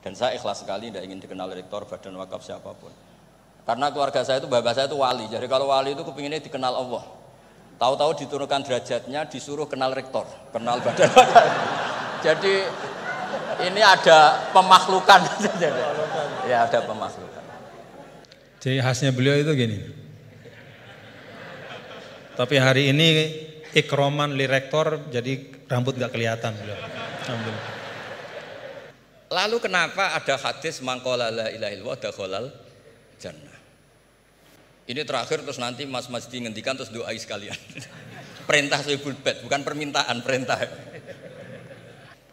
Dan saya ikhlas sekali tidak ingin dikenal rektor badan wakaf siapapun. Karena keluarga saya itu bapak saya itu wali. Jadi kalau wali itu kepinginnya dikenal Allah. Tahu-tahu diturunkan derajatnya disuruh kenal rektor, kenal badan wakaf. Jadi ini ada pemaklukan. ya ada pemaklukan. Jadi khasnya beliau itu gini. Tapi hari ini ikroman li rektor, jadi rambut nggak kelihatan beliau. Alhamdulillah. Lalu kenapa ada hadis mangkola la ilaha illallah dakhalal jannah? Ini terakhir terus nanti Mas Masdi ngendikan terus doai sekalian. perintah Sohibul Bed, bukan permintaan, perintah.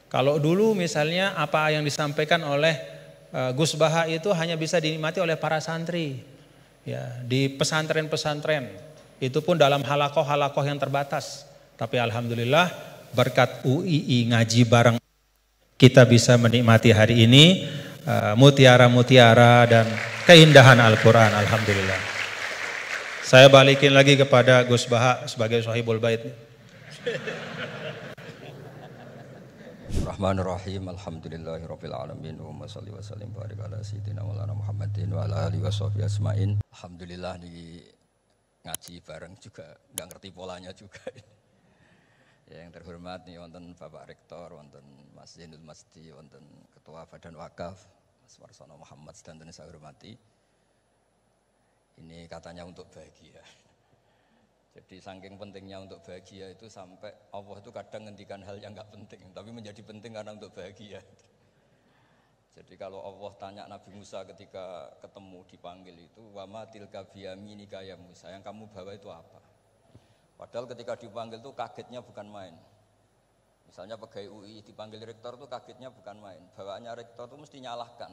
Kalau dulu misalnya apa yang disampaikan oleh e, Gus Baha itu hanya bisa dinikmati oleh para santri. Ya, di pesantren-pesantren. Itu pun dalam halakoh-halakoh yang terbatas. Tapi alhamdulillah berkat UII ngaji bareng kita bisa menikmati hari ini uh, mutiara-mutiara uh, dan keindahan Al-Quran. Alhamdulillah. Saya balikin lagi kepada Gus Baha sebagai sahibul bait. Bismillahirrahmanirrahim. Alhamdulillahirabbil alamin. Wa shalli wa sallim barik ala sayyidina Maulana Muhammadin wa ala alihi washabihi asmain. Alhamdulillah di ngaji bareng juga nggak ngerti polanya juga. ya, yang terhormat nih wonten Bapak Rektor, wonten Mas Zainul Masdi wonten Ketua Badan Wakaf Mas Warsono Muhammad dan saya hormati. Ini katanya untuk bahagia. Jadi saking pentingnya untuk bahagia itu sampai Allah itu kadang ngendikan hal yang nggak penting, tapi menjadi penting karena untuk bahagia. Jadi kalau Allah tanya Nabi Musa ketika ketemu dipanggil itu wama tilka biyamini kaya Musa yang kamu bawa itu apa? Padahal ketika dipanggil itu kagetnya bukan main. Misalnya pegawai UI dipanggil rektor tuh kagetnya bukan main. Bawaannya rektor tuh mesti nyalahkan.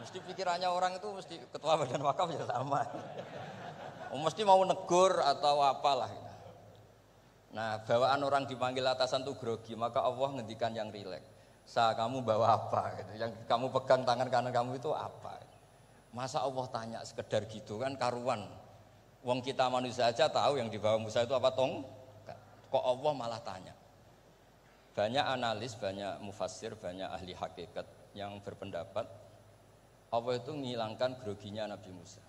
mesti pikirannya orang itu mesti ketua badan wakaf ya sama. Oh, mesti mau negur atau apalah. Nah, bawaan orang dipanggil atasan tuh grogi, maka Allah ngendikan yang rileks. Sa kamu bawa apa? Yang kamu pegang tangan kanan kamu itu apa? Masa Allah tanya sekedar gitu kan karuan. Wong kita manusia aja tahu yang dibawa Musa itu apa tong? Kok Allah malah tanya? Banyak analis, banyak mufasir, banyak ahli hakikat yang berpendapat Allah itu menghilangkan groginya Nabi Musa.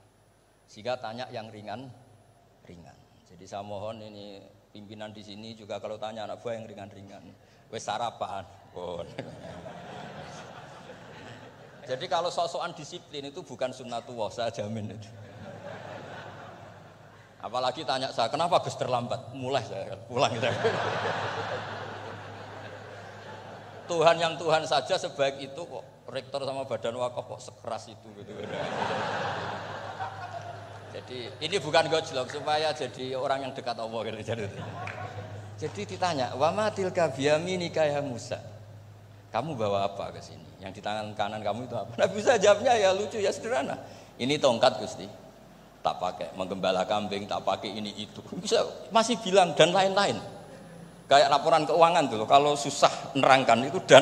Sehingga tanya yang ringan-ringan. Jadi saya mohon ini pimpinan di sini juga kalau tanya anak buah yang ringan-ringan. Wes sarapan. Oh. Jadi kalau sosokan disiplin itu bukan sunnatullah, saya jamin itu. Apalagi tanya saya, kenapa Gus terlambat? Mulai saya pulang itu Tuhan yang Tuhan saja sebaik itu kok rektor sama badan wakaf kok sekeras itu gitu. jadi ini bukan gojlok supaya jadi orang yang dekat Allah gitu. Jadi, jadi ditanya, "Wama tilka biyamini ya Musa?" Kamu bawa apa ke sini? Yang di tangan kanan kamu itu apa? Nabi Musa jawabnya ya lucu ya sederhana. Ini tongkat Gusti tak pakai menggembala kambing, tak pakai ini itu. Bisa masih bilang dan lain-lain. Kayak laporan keuangan tuh, kalau susah nerangkan itu dan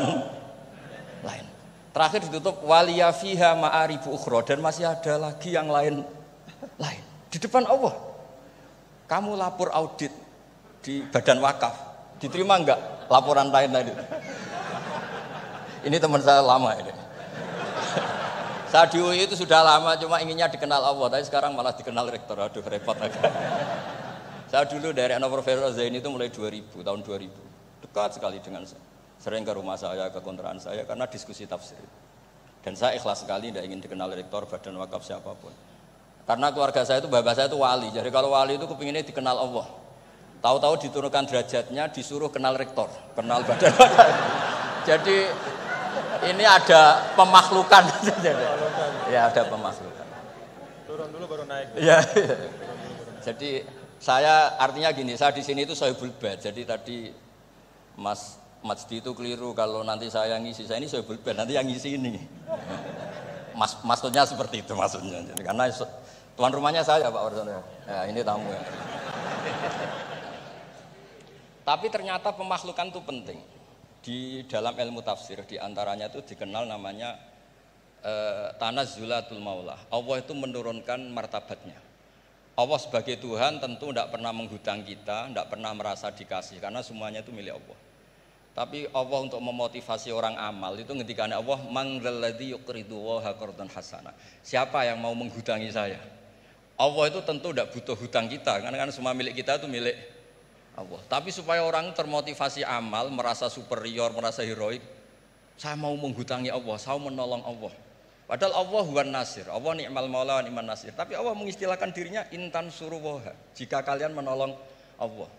lain. Terakhir ditutup waliya fiha ma'aribu ukhra dan masih ada lagi yang lain lain. Di depan Allah. Kamu lapor audit di badan wakaf. Diterima enggak laporan lain-lain itu? Ini teman saya lama ini. Saya di UI itu sudah lama, cuma inginnya dikenal Allah. Tapi sekarang malah dikenal rektor. Aduh, repot aja. saya dulu dari anak Profesor Zaini itu mulai 2000, tahun 2000. Dekat sekali dengan saya. Sering ke rumah saya, ke kontrakan saya, karena diskusi tafsir. Dan saya ikhlas sekali, tidak ingin dikenal rektor, badan wakaf siapapun. Karena keluarga saya itu, bapak saya itu wali. Jadi kalau wali itu kepinginnya dikenal Allah. Tahu-tahu diturunkan derajatnya, disuruh kenal rektor, kenal badan wakaf. Jadi ini ada pemaklukan. ya ada pemaklukan. Turun dulu baru naik. Ya, Jadi saya artinya gini, saya di sini itu saya bulbet. Jadi tadi Mas Majdi itu keliru kalau nanti saya ngisi saya ini saya bulbet. nanti yang ngisi ini. Mas, maksudnya seperti itu maksudnya. Jadi, karena tuan rumahnya saya Pak Warsono. Ya, ini tamu ya. Tapi ternyata pemaklukan itu penting. Di dalam ilmu tafsir diantaranya itu dikenal namanya Eh, tanah zulatul maulah. Allah itu menurunkan martabatnya. Allah sebagai Tuhan tentu tidak pernah menghutang kita, tidak pernah merasa dikasih karena semuanya itu milik Allah. Tapi Allah untuk memotivasi orang amal itu ketika Allah mangdalladzi yuqridu wa hasana. Siapa yang mau menghutangi saya? Allah itu tentu tidak butuh hutang kita karena kan semua milik kita itu milik Allah. Tapi supaya orang termotivasi amal, merasa superior, merasa heroik, saya mau menghutangi Allah, saya mau menolong Allah. Padahal Allah huwan nasir, Allah ni'mal maula ni'man nasir. Tapi Allah mengistilahkan dirinya intan suruwoha, jika kalian menolong Allah.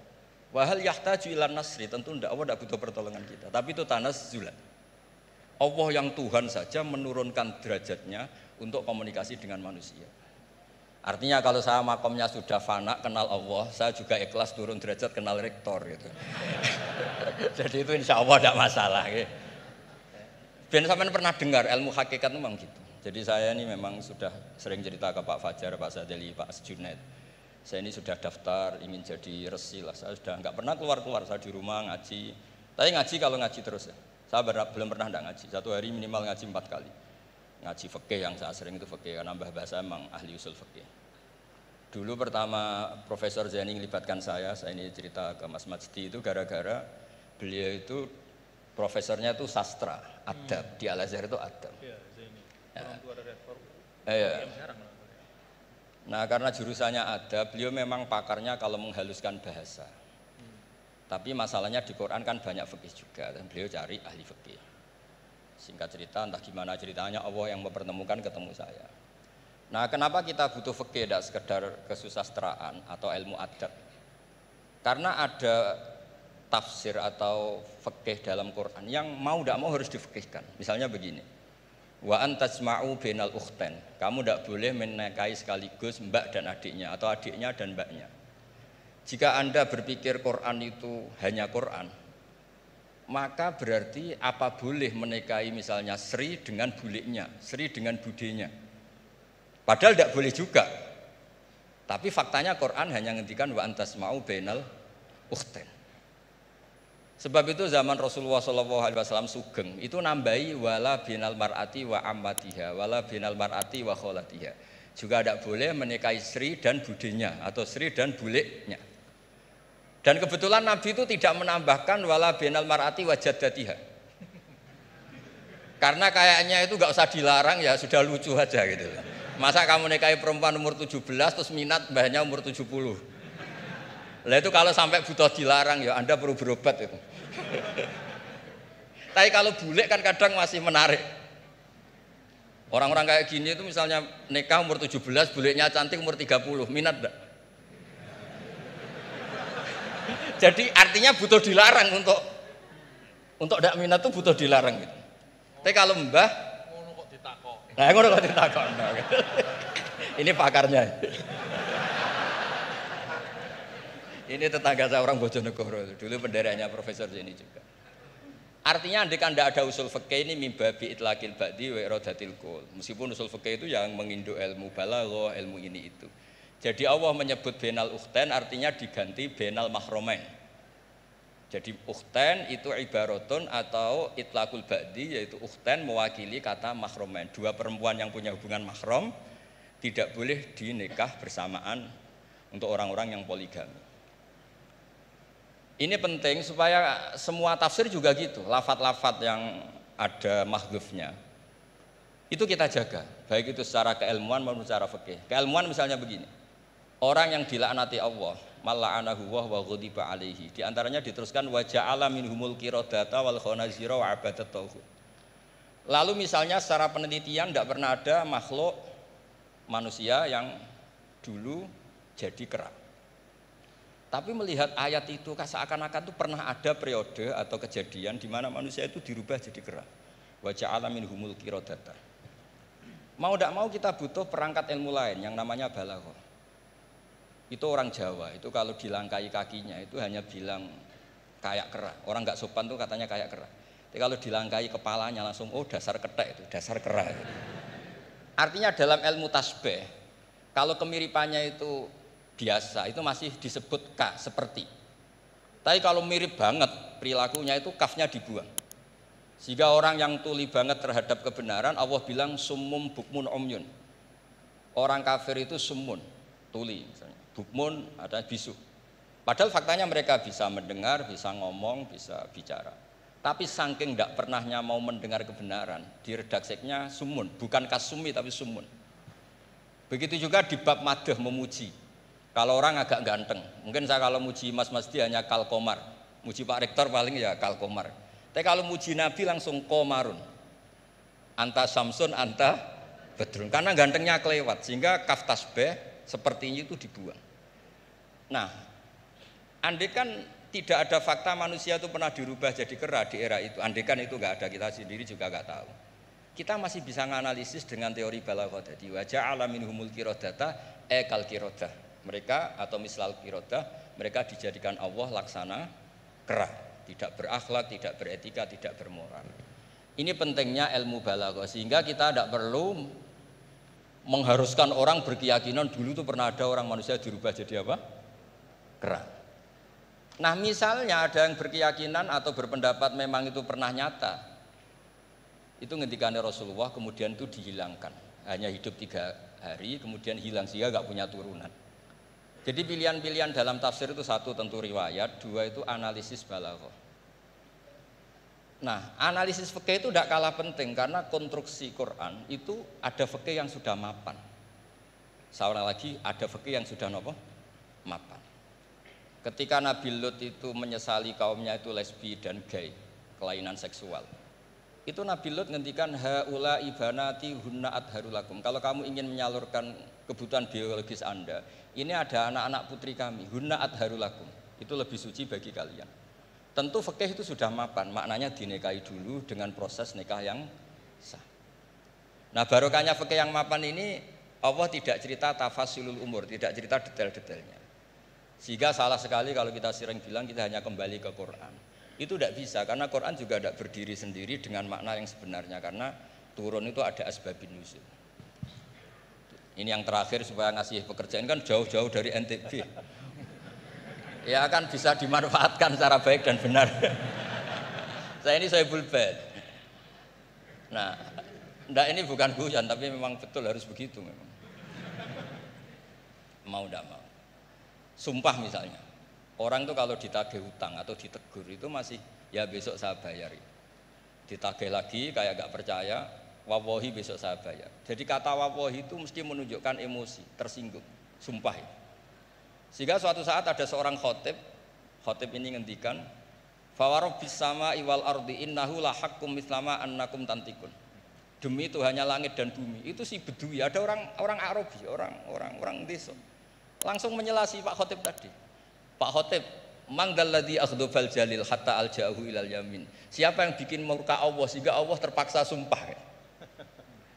Wahal yahtaju ilan nasri, tentu tidak Allah tidak butuh pertolongan kita. Tapi itu tanah zulat. Allah yang Tuhan saja menurunkan derajatnya untuk komunikasi dengan manusia. Artinya kalau saya makomnya sudah fana kenal Allah, saya juga ikhlas turun derajat kenal rektor gitu. Jadi itu insya Allah tidak masalah. Gitu. Ben pernah dengar ilmu hakikat memang gitu. Jadi saya ini memang sudah sering cerita ke Pak Fajar, Pak Sadeli, Pak Junet. Saya ini sudah daftar ingin jadi resi lah. Saya sudah nggak pernah keluar-keluar. Saya di rumah ngaji. Tapi ngaji kalau ngaji terus ya. Saya ber- belum pernah nggak ngaji. Satu hari minimal ngaji empat kali. Ngaji fakih yang saya sering itu fakih, karena Mbah Bahasa emang ahli usul fakih. Dulu pertama Profesor Zaini melibatkan saya, saya ini cerita ke Mas Majdi itu gara-gara beliau itu profesornya itu sastra, adab, hmm. di Al Azhar itu adab. Iya, iya. Eh, iya. nah karena jurusannya ada, beliau memang pakarnya kalau menghaluskan bahasa. Hmm. Tapi masalahnya di Quran kan banyak fikih juga, dan beliau cari ahli fikih. Singkat cerita, entah gimana ceritanya Allah yang mempertemukan ketemu saya. Nah kenapa kita butuh fikih tidak sekedar kesusastraan atau ilmu adat? Karena ada tafsir atau fikih dalam Quran yang mau tidak mau harus difikihkan. Misalnya begini, Wa antasma'u binal ukhten. Kamu tidak boleh menekai sekaligus mbak dan adiknya atau adiknya dan mbaknya. Jika Anda berpikir Quran itu hanya Quran, maka berarti apa boleh menikahi misalnya Sri dengan buliknya, Sri dengan budinya. Padahal tidak boleh juga. Tapi faktanya Quran hanya ngendikan wa antasma'u binal ukhten. Sebab itu zaman Rasulullah Shallallahu Alaihi Wasallam sugeng itu nambahi wala binal marati wa ammatiha, wala binal marati wa kholatiha. Juga tidak boleh menikahi Sri dan budinya atau Sri dan buliknya. Dan kebetulan Nabi itu tidak menambahkan wala binal marati wa jaddatiha. Karena kayaknya itu nggak usah dilarang ya sudah lucu aja gitu. Masa kamu nikahi perempuan umur 17 terus minat banyak umur 70. Lah itu kalau sampai butuh dilarang ya Anda perlu berobat itu. Tapi kalau bule kan kadang masih menarik. Orang-orang kayak gini itu misalnya nikah umur 17, buleknya cantik umur 30, minat enggak? Jadi artinya butuh dilarang untuk untuk tidak minat itu butuh dilarang gitu. Tapi kalau Mbah ngono kok ditakok. Nah, ngono kok ditakok. Ini pakarnya. Ini tetangga saya orang Bojonegoro, dulu benderanya profesor sini juga. Artinya Anda kan tidak ada usul fakih ini mimbabi itlaqil ba'di wa rodatil qul. Meskipun usul fakih itu yang menginduk ilmu balaghah, ilmu ini itu. Jadi Allah menyebut benal uhten artinya diganti benal mahromen. Jadi uhten itu ibaratun atau itlakul ba'di yaitu uhten mewakili kata mahromen. Dua perempuan yang punya hubungan mahrom tidak boleh dinikah bersamaan untuk orang-orang yang poligami. Ini penting supaya semua tafsir juga gitu, lafat-lafat yang ada mahdufnya. Itu kita jaga, baik itu secara keilmuan maupun secara fikih. Keilmuan misalnya begini. Orang yang dilaknati Allah, mala'anahu wa wa ghadiba alaihi. Di antaranya diteruskan wajah ja'ala minhumul qiradata wal khanazira wa abadat Lalu misalnya secara penelitian tidak pernah ada makhluk manusia yang dulu jadi kera. Tapi melihat ayat itu seakan-akan itu pernah ada periode atau kejadian di mana manusia itu dirubah jadi kera. Wajah alamin humul kirodata. Mau tidak mau kita butuh perangkat ilmu lain yang namanya balago. Itu orang Jawa, itu kalau dilangkai kakinya itu hanya bilang kayak kera. Orang nggak sopan tuh katanya kayak kera. Tapi kalau dilangkai kepalanya langsung, oh dasar ketek itu, dasar kera. Artinya dalam ilmu tasbih, kalau kemiripannya itu biasa itu masih disebut K seperti. Tapi kalau mirip banget perilakunya itu kafnya dibuang. Sehingga orang yang tuli banget terhadap kebenaran Allah bilang sumum bukmun omyun. Orang kafir itu sumun, tuli misalnya. Bukmun ada bisu. Padahal faktanya mereka bisa mendengar, bisa ngomong, bisa bicara. Tapi saking tidak pernahnya mau mendengar kebenaran, di redaksinya sumun, bukan kasumi tapi sumun. Begitu juga di bab madah memuji. Kalau orang agak ganteng, mungkin saya kalau muji Mas Masdi hanya kalkomar, muji Pak Rektor paling ya kalkomar. Tapi kalau muji Nabi langsung komarun, anta Samson anta Bedrun. Karena gantengnya kelewat, sehingga kaf B sepertinya itu dibuang. Nah, andai kan tidak ada fakta manusia itu pernah dirubah jadi kera di era itu. Andekan itu nggak ada, kita sendiri juga nggak tahu. Kita masih bisa menganalisis dengan teori balaghah tadi. Wajah alamin humul kirodata ekal kirodah. Mereka atau misal Kiroda, mereka dijadikan Allah laksana kerah, tidak berakhlak, tidak beretika, tidak bermoral. Ini pentingnya ilmu balago sehingga kita tidak perlu mengharuskan orang berkeyakinan dulu tuh pernah ada orang manusia dirubah jadi apa? Kerah. Nah misalnya ada yang berkeyakinan atau berpendapat memang itu pernah nyata itu ngendikannya Rasulullah kemudian itu dihilangkan hanya hidup tiga hari kemudian hilang sehingga nggak punya turunan jadi pilihan-pilihan dalam tafsir itu satu tentu riwayat, dua itu analisis balaghah. Nah, analisis fikih itu tidak kalah penting karena konstruksi Quran itu ada fikih yang sudah mapan. Saya lagi ada fikih yang sudah nopo mapan. Ketika Nabi Lut itu menyesali kaumnya itu lesbi dan gay, kelainan seksual itu Nabi Lut ngendikan haula ibanati hunna adharulakum. Kalau kamu ingin menyalurkan kebutuhan biologis Anda, ini ada anak-anak putri kami, hunna adharulakum. Itu lebih suci bagi kalian. Tentu fikih itu sudah mapan, maknanya dinikahi dulu dengan proses nikah yang sah. Nah, barokahnya fikih yang mapan ini Allah tidak cerita tafasilul umur, tidak cerita detail-detailnya. Sehingga salah sekali kalau kita sering bilang kita hanya kembali ke Quran. Itu tidak bisa karena Quran juga tidak berdiri sendiri dengan makna yang sebenarnya karena turun itu ada asbabin nuzul. Ini yang terakhir supaya ngasih pekerjaan kan jauh-jauh dari NTB. Ya kan bisa dimanfaatkan secara baik dan benar. saya ini saya bulbet. Nah, ndak ini bukan hujan tapi memang betul harus begitu memang. Mau ndak mau. Sumpah misalnya. Orang tuh kalau ditagih hutang atau ditegur itu masih ya besok saya bayar. Ditagih lagi kayak gak percaya, wawohi besok saya bayar. Jadi kata wawohi itu mesti menunjukkan emosi, tersinggung, sumpah. Ya. Sehingga suatu saat ada seorang khotib, khotib ini ngendikan, Fawarob bisama iwal ardi innahu lahakum mislama annakum tantikun. Demi itu hanya langit dan bumi. Itu si bedui, ada orang orang Arabi, orang orang orang desa. Langsung menyelasi Pak Khotib tadi. Pak Khotib, Mangdalladhi akhdufal jalil hatta al jauhu ilal yamin. Siapa yang bikin murka Allah sehingga Allah terpaksa sumpah.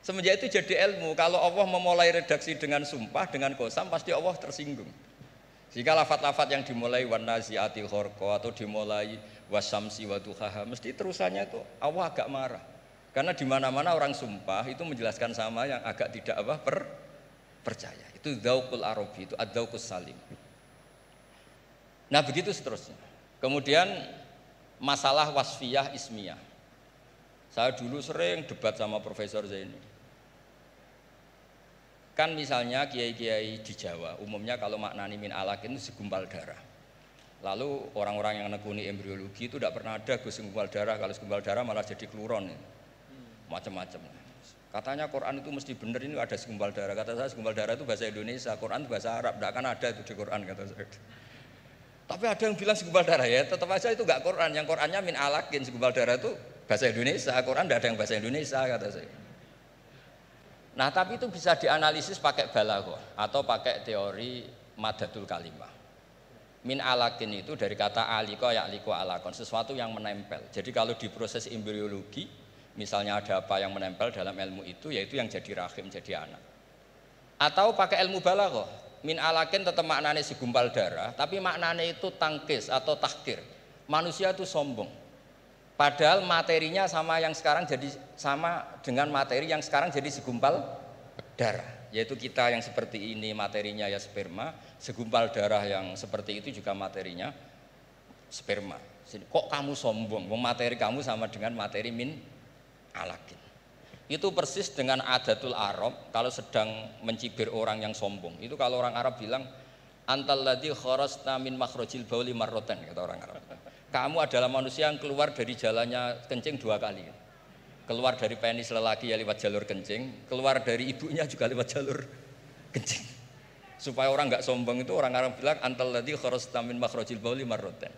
Semenjak itu jadi ilmu. Kalau Allah memulai redaksi dengan sumpah, dengan kosam, pasti Allah tersinggung. Jika lafat-lafat yang dimulai wanaziatil horko atau dimulai wasamsi waduhaha, mesti terusannya itu Allah agak marah. Karena di mana-mana orang sumpah itu menjelaskan sama yang agak tidak apa per, percaya. Itu daukul arabi itu ad salim. Nah begitu seterusnya. Kemudian masalah wasfiyah ismiyah. Saya dulu sering debat sama Profesor Zaini. Kan misalnya kiai-kiai di Jawa, umumnya kalau maknani min alakin itu segumpal darah. Lalu orang-orang yang nekuni embriologi itu tidak pernah ada gue segumpal darah, kalau segumpal darah malah jadi kluron. Macam-macam. Katanya Quran itu mesti benar ini ada segumpal darah. Kata saya segumpal darah itu bahasa Indonesia, Quran itu bahasa Arab, tidak akan ada itu di Quran kata saya. Tapi ada yang bilang segumpal darah ya, tetap aja itu enggak Quran. Yang Qurannya min alakin segumpal darah itu bahasa Indonesia. Quran tidak ada yang bahasa Indonesia kata saya. Nah tapi itu bisa dianalisis pakai balago atau pakai teori madatul kalimah. Min alakin itu dari kata aliko ya aliko alakon, sesuatu yang menempel. Jadi kalau di proses embriologi, misalnya ada apa yang menempel dalam ilmu itu, yaitu yang jadi rahim, jadi anak. Atau pakai ilmu balago. Min alakin tetap maknanya segumpal darah, tapi maknanya itu tangkis atau takdir Manusia itu sombong. Padahal materinya sama yang sekarang jadi sama dengan materi yang sekarang jadi segumpal darah. Yaitu kita yang seperti ini materinya ya sperma, segumpal darah yang seperti itu juga materinya sperma. Kok kamu sombong? Materi kamu sama dengan materi min alakin. Itu persis dengan adatul Arab kalau sedang mencibir orang yang sombong. Itu kalau orang Arab bilang antal ladzi tamin min makhrojil bauli marroten kata orang Arab. Kamu adalah manusia yang keluar dari jalannya kencing dua kali. Keluar dari penis lelaki ya lewat jalur kencing, keluar dari ibunya juga lewat jalur kencing. Supaya orang nggak sombong itu orang Arab bilang antal ladzi tamin min makhrojil bauli marroten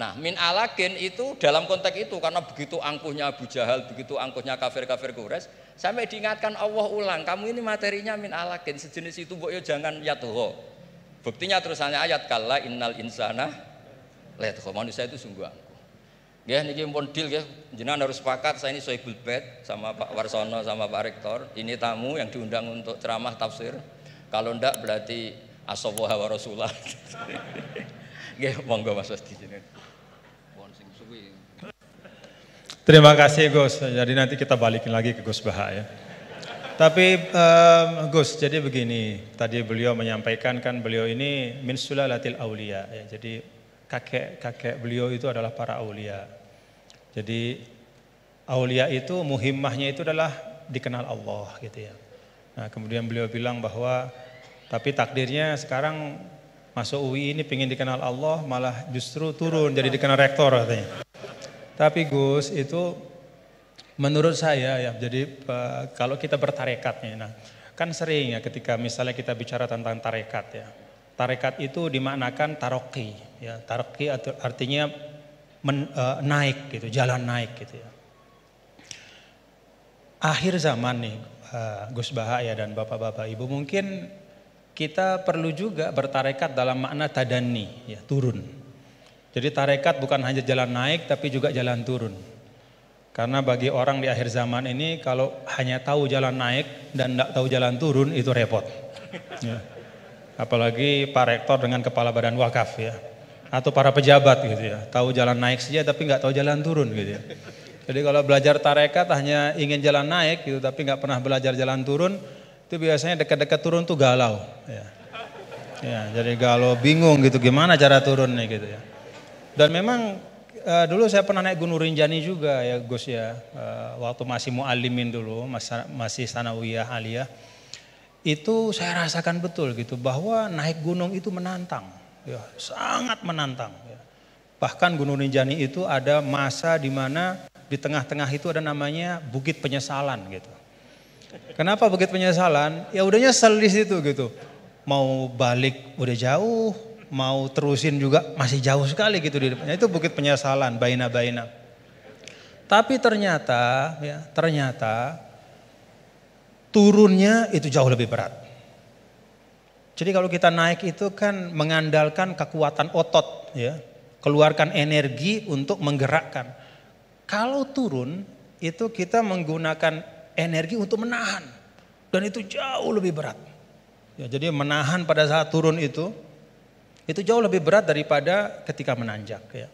Nah, min alakin itu dalam konteks itu karena begitu angkuhnya Abu Jahal, begitu angkuhnya kafir-kafir Quraisy, sampai diingatkan Allah ulang, kamu ini materinya min alakin, sejenis itu boyo ya jangan yatuho. Buktinya terusannya ayat kala innal insana latho. Manusia itu sungguh angkuh. Ya, ini pun deal ya. Jenengan harus sepakat saya ini Soibul Bed sama Pak Warsono sama Pak Rektor, ini tamu yang diundang untuk ceramah tafsir. Kalau ndak berarti asoboha wa rasulah. mau monggo masuk di sini. Terima kasih Gus. Jadi nanti kita balikin lagi ke Gus Baha ya. Tapi um, Gus, jadi begini, tadi beliau menyampaikan kan beliau ini min sulalatil aulia ya. Jadi kakek-kakek beliau itu adalah para aulia. Jadi aulia itu muhimmahnya itu adalah dikenal Allah gitu ya. Nah, kemudian beliau bilang bahwa tapi takdirnya sekarang masuk UI ini pengen dikenal Allah malah justru turun jadi dikenal rektor katanya. Tapi Gus itu menurut saya ya, jadi eh, kalau kita bertarekat nah kan sering ya ketika misalnya kita bicara tentang tarekat ya. Tarekat itu dimaknakan taroki, ya taroki artinya men, uh, naik gitu, jalan naik gitu ya. Akhir zaman nih uh, Gus Bahaya dan bapak-bapak ibu mungkin kita perlu juga bertarekat dalam makna tadani ya turun jadi tarekat bukan hanya jalan naik tapi juga jalan turun. Karena bagi orang di akhir zaman ini kalau hanya tahu jalan naik dan tidak tahu jalan turun itu repot. Ya. Apalagi Pak Rektor dengan kepala badan wakaf ya. Atau para pejabat gitu ya. Tahu jalan naik saja tapi nggak tahu jalan turun gitu ya. Jadi kalau belajar tarekat hanya ingin jalan naik gitu tapi nggak pernah belajar jalan turun itu biasanya dekat-dekat turun tuh galau ya. ya jadi galau bingung gitu gimana cara turunnya gitu ya. Dan memang uh, dulu saya pernah naik Gunung Rinjani juga ya Gus ya. Uh, waktu masih mu'alimin dulu, masih, masih sanawiyah aliyah. Itu saya rasakan betul gitu bahwa naik gunung itu menantang. Ya, sangat menantang. Ya. Bahkan Gunung Rinjani itu ada masa di mana di tengah-tengah itu ada namanya Bukit Penyesalan gitu. Kenapa Bukit Penyesalan? Ya udah nyesel di situ gitu. Mau balik udah jauh, mau terusin juga masih jauh sekali gitu di depannya. Itu bukit penyesalan, baina-baina. Tapi ternyata, ya, ternyata turunnya itu jauh lebih berat. Jadi kalau kita naik itu kan mengandalkan kekuatan otot, ya, keluarkan energi untuk menggerakkan. Kalau turun itu kita menggunakan energi untuk menahan dan itu jauh lebih berat. Ya, jadi menahan pada saat turun itu itu jauh lebih berat daripada ketika menanjak ya.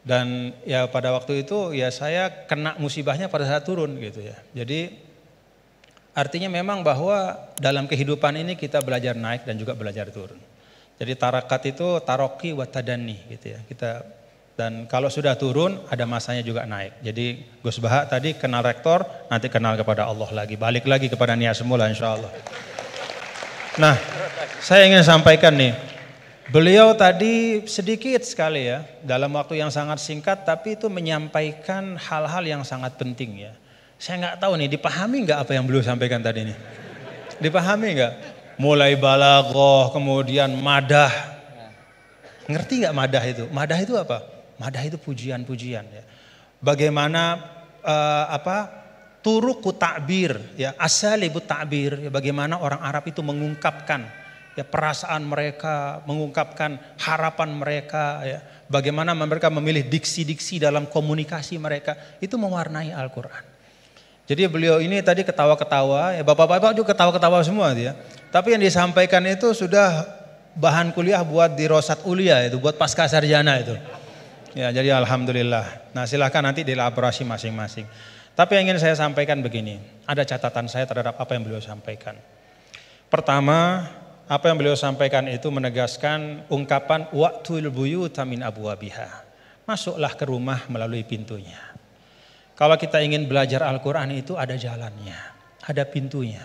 Dan ya pada waktu itu ya saya kena musibahnya pada saat turun gitu ya. Jadi artinya memang bahwa dalam kehidupan ini kita belajar naik dan juga belajar turun. Jadi tarakat itu taroki watadani gitu ya. Kita dan kalau sudah turun ada masanya juga naik. Jadi Gus Baha tadi kenal rektor, nanti kenal kepada Allah lagi, balik lagi kepada niat semula insya Allah. Nah, saya ingin sampaikan nih, Beliau tadi sedikit sekali ya, dalam waktu yang sangat singkat, tapi itu menyampaikan hal-hal yang sangat penting ya. Saya nggak tahu nih, dipahami nggak apa yang beliau sampaikan tadi ini? Dipahami nggak? Mulai balagoh, kemudian madah. Ngerti nggak madah itu? Madah itu apa? Madah itu pujian-pujian ya. Bagaimana uh, apa turuku takbir ya asal ibu takbir ya, bagaimana orang Arab itu mengungkapkan ya perasaan mereka, mengungkapkan harapan mereka, ya, bagaimana mereka memilih diksi-diksi dalam komunikasi mereka, itu mewarnai Al-Quran. Jadi beliau ini tadi ketawa-ketawa, ya bapak-bapak juga ketawa-ketawa semua dia. Ya. Tapi yang disampaikan itu sudah bahan kuliah buat di Rosat Ulia itu, buat pasca sarjana itu. Ya jadi Alhamdulillah. Nah silahkan nanti dielaborasi masing-masing. Tapi yang ingin saya sampaikan begini, ada catatan saya terhadap apa yang beliau sampaikan. Pertama, apa yang beliau sampaikan itu menegaskan ungkapan waktu tamin abu abiha Masuklah ke rumah melalui pintunya. Kalau kita ingin belajar Al-Qur'an itu ada jalannya, ada pintunya.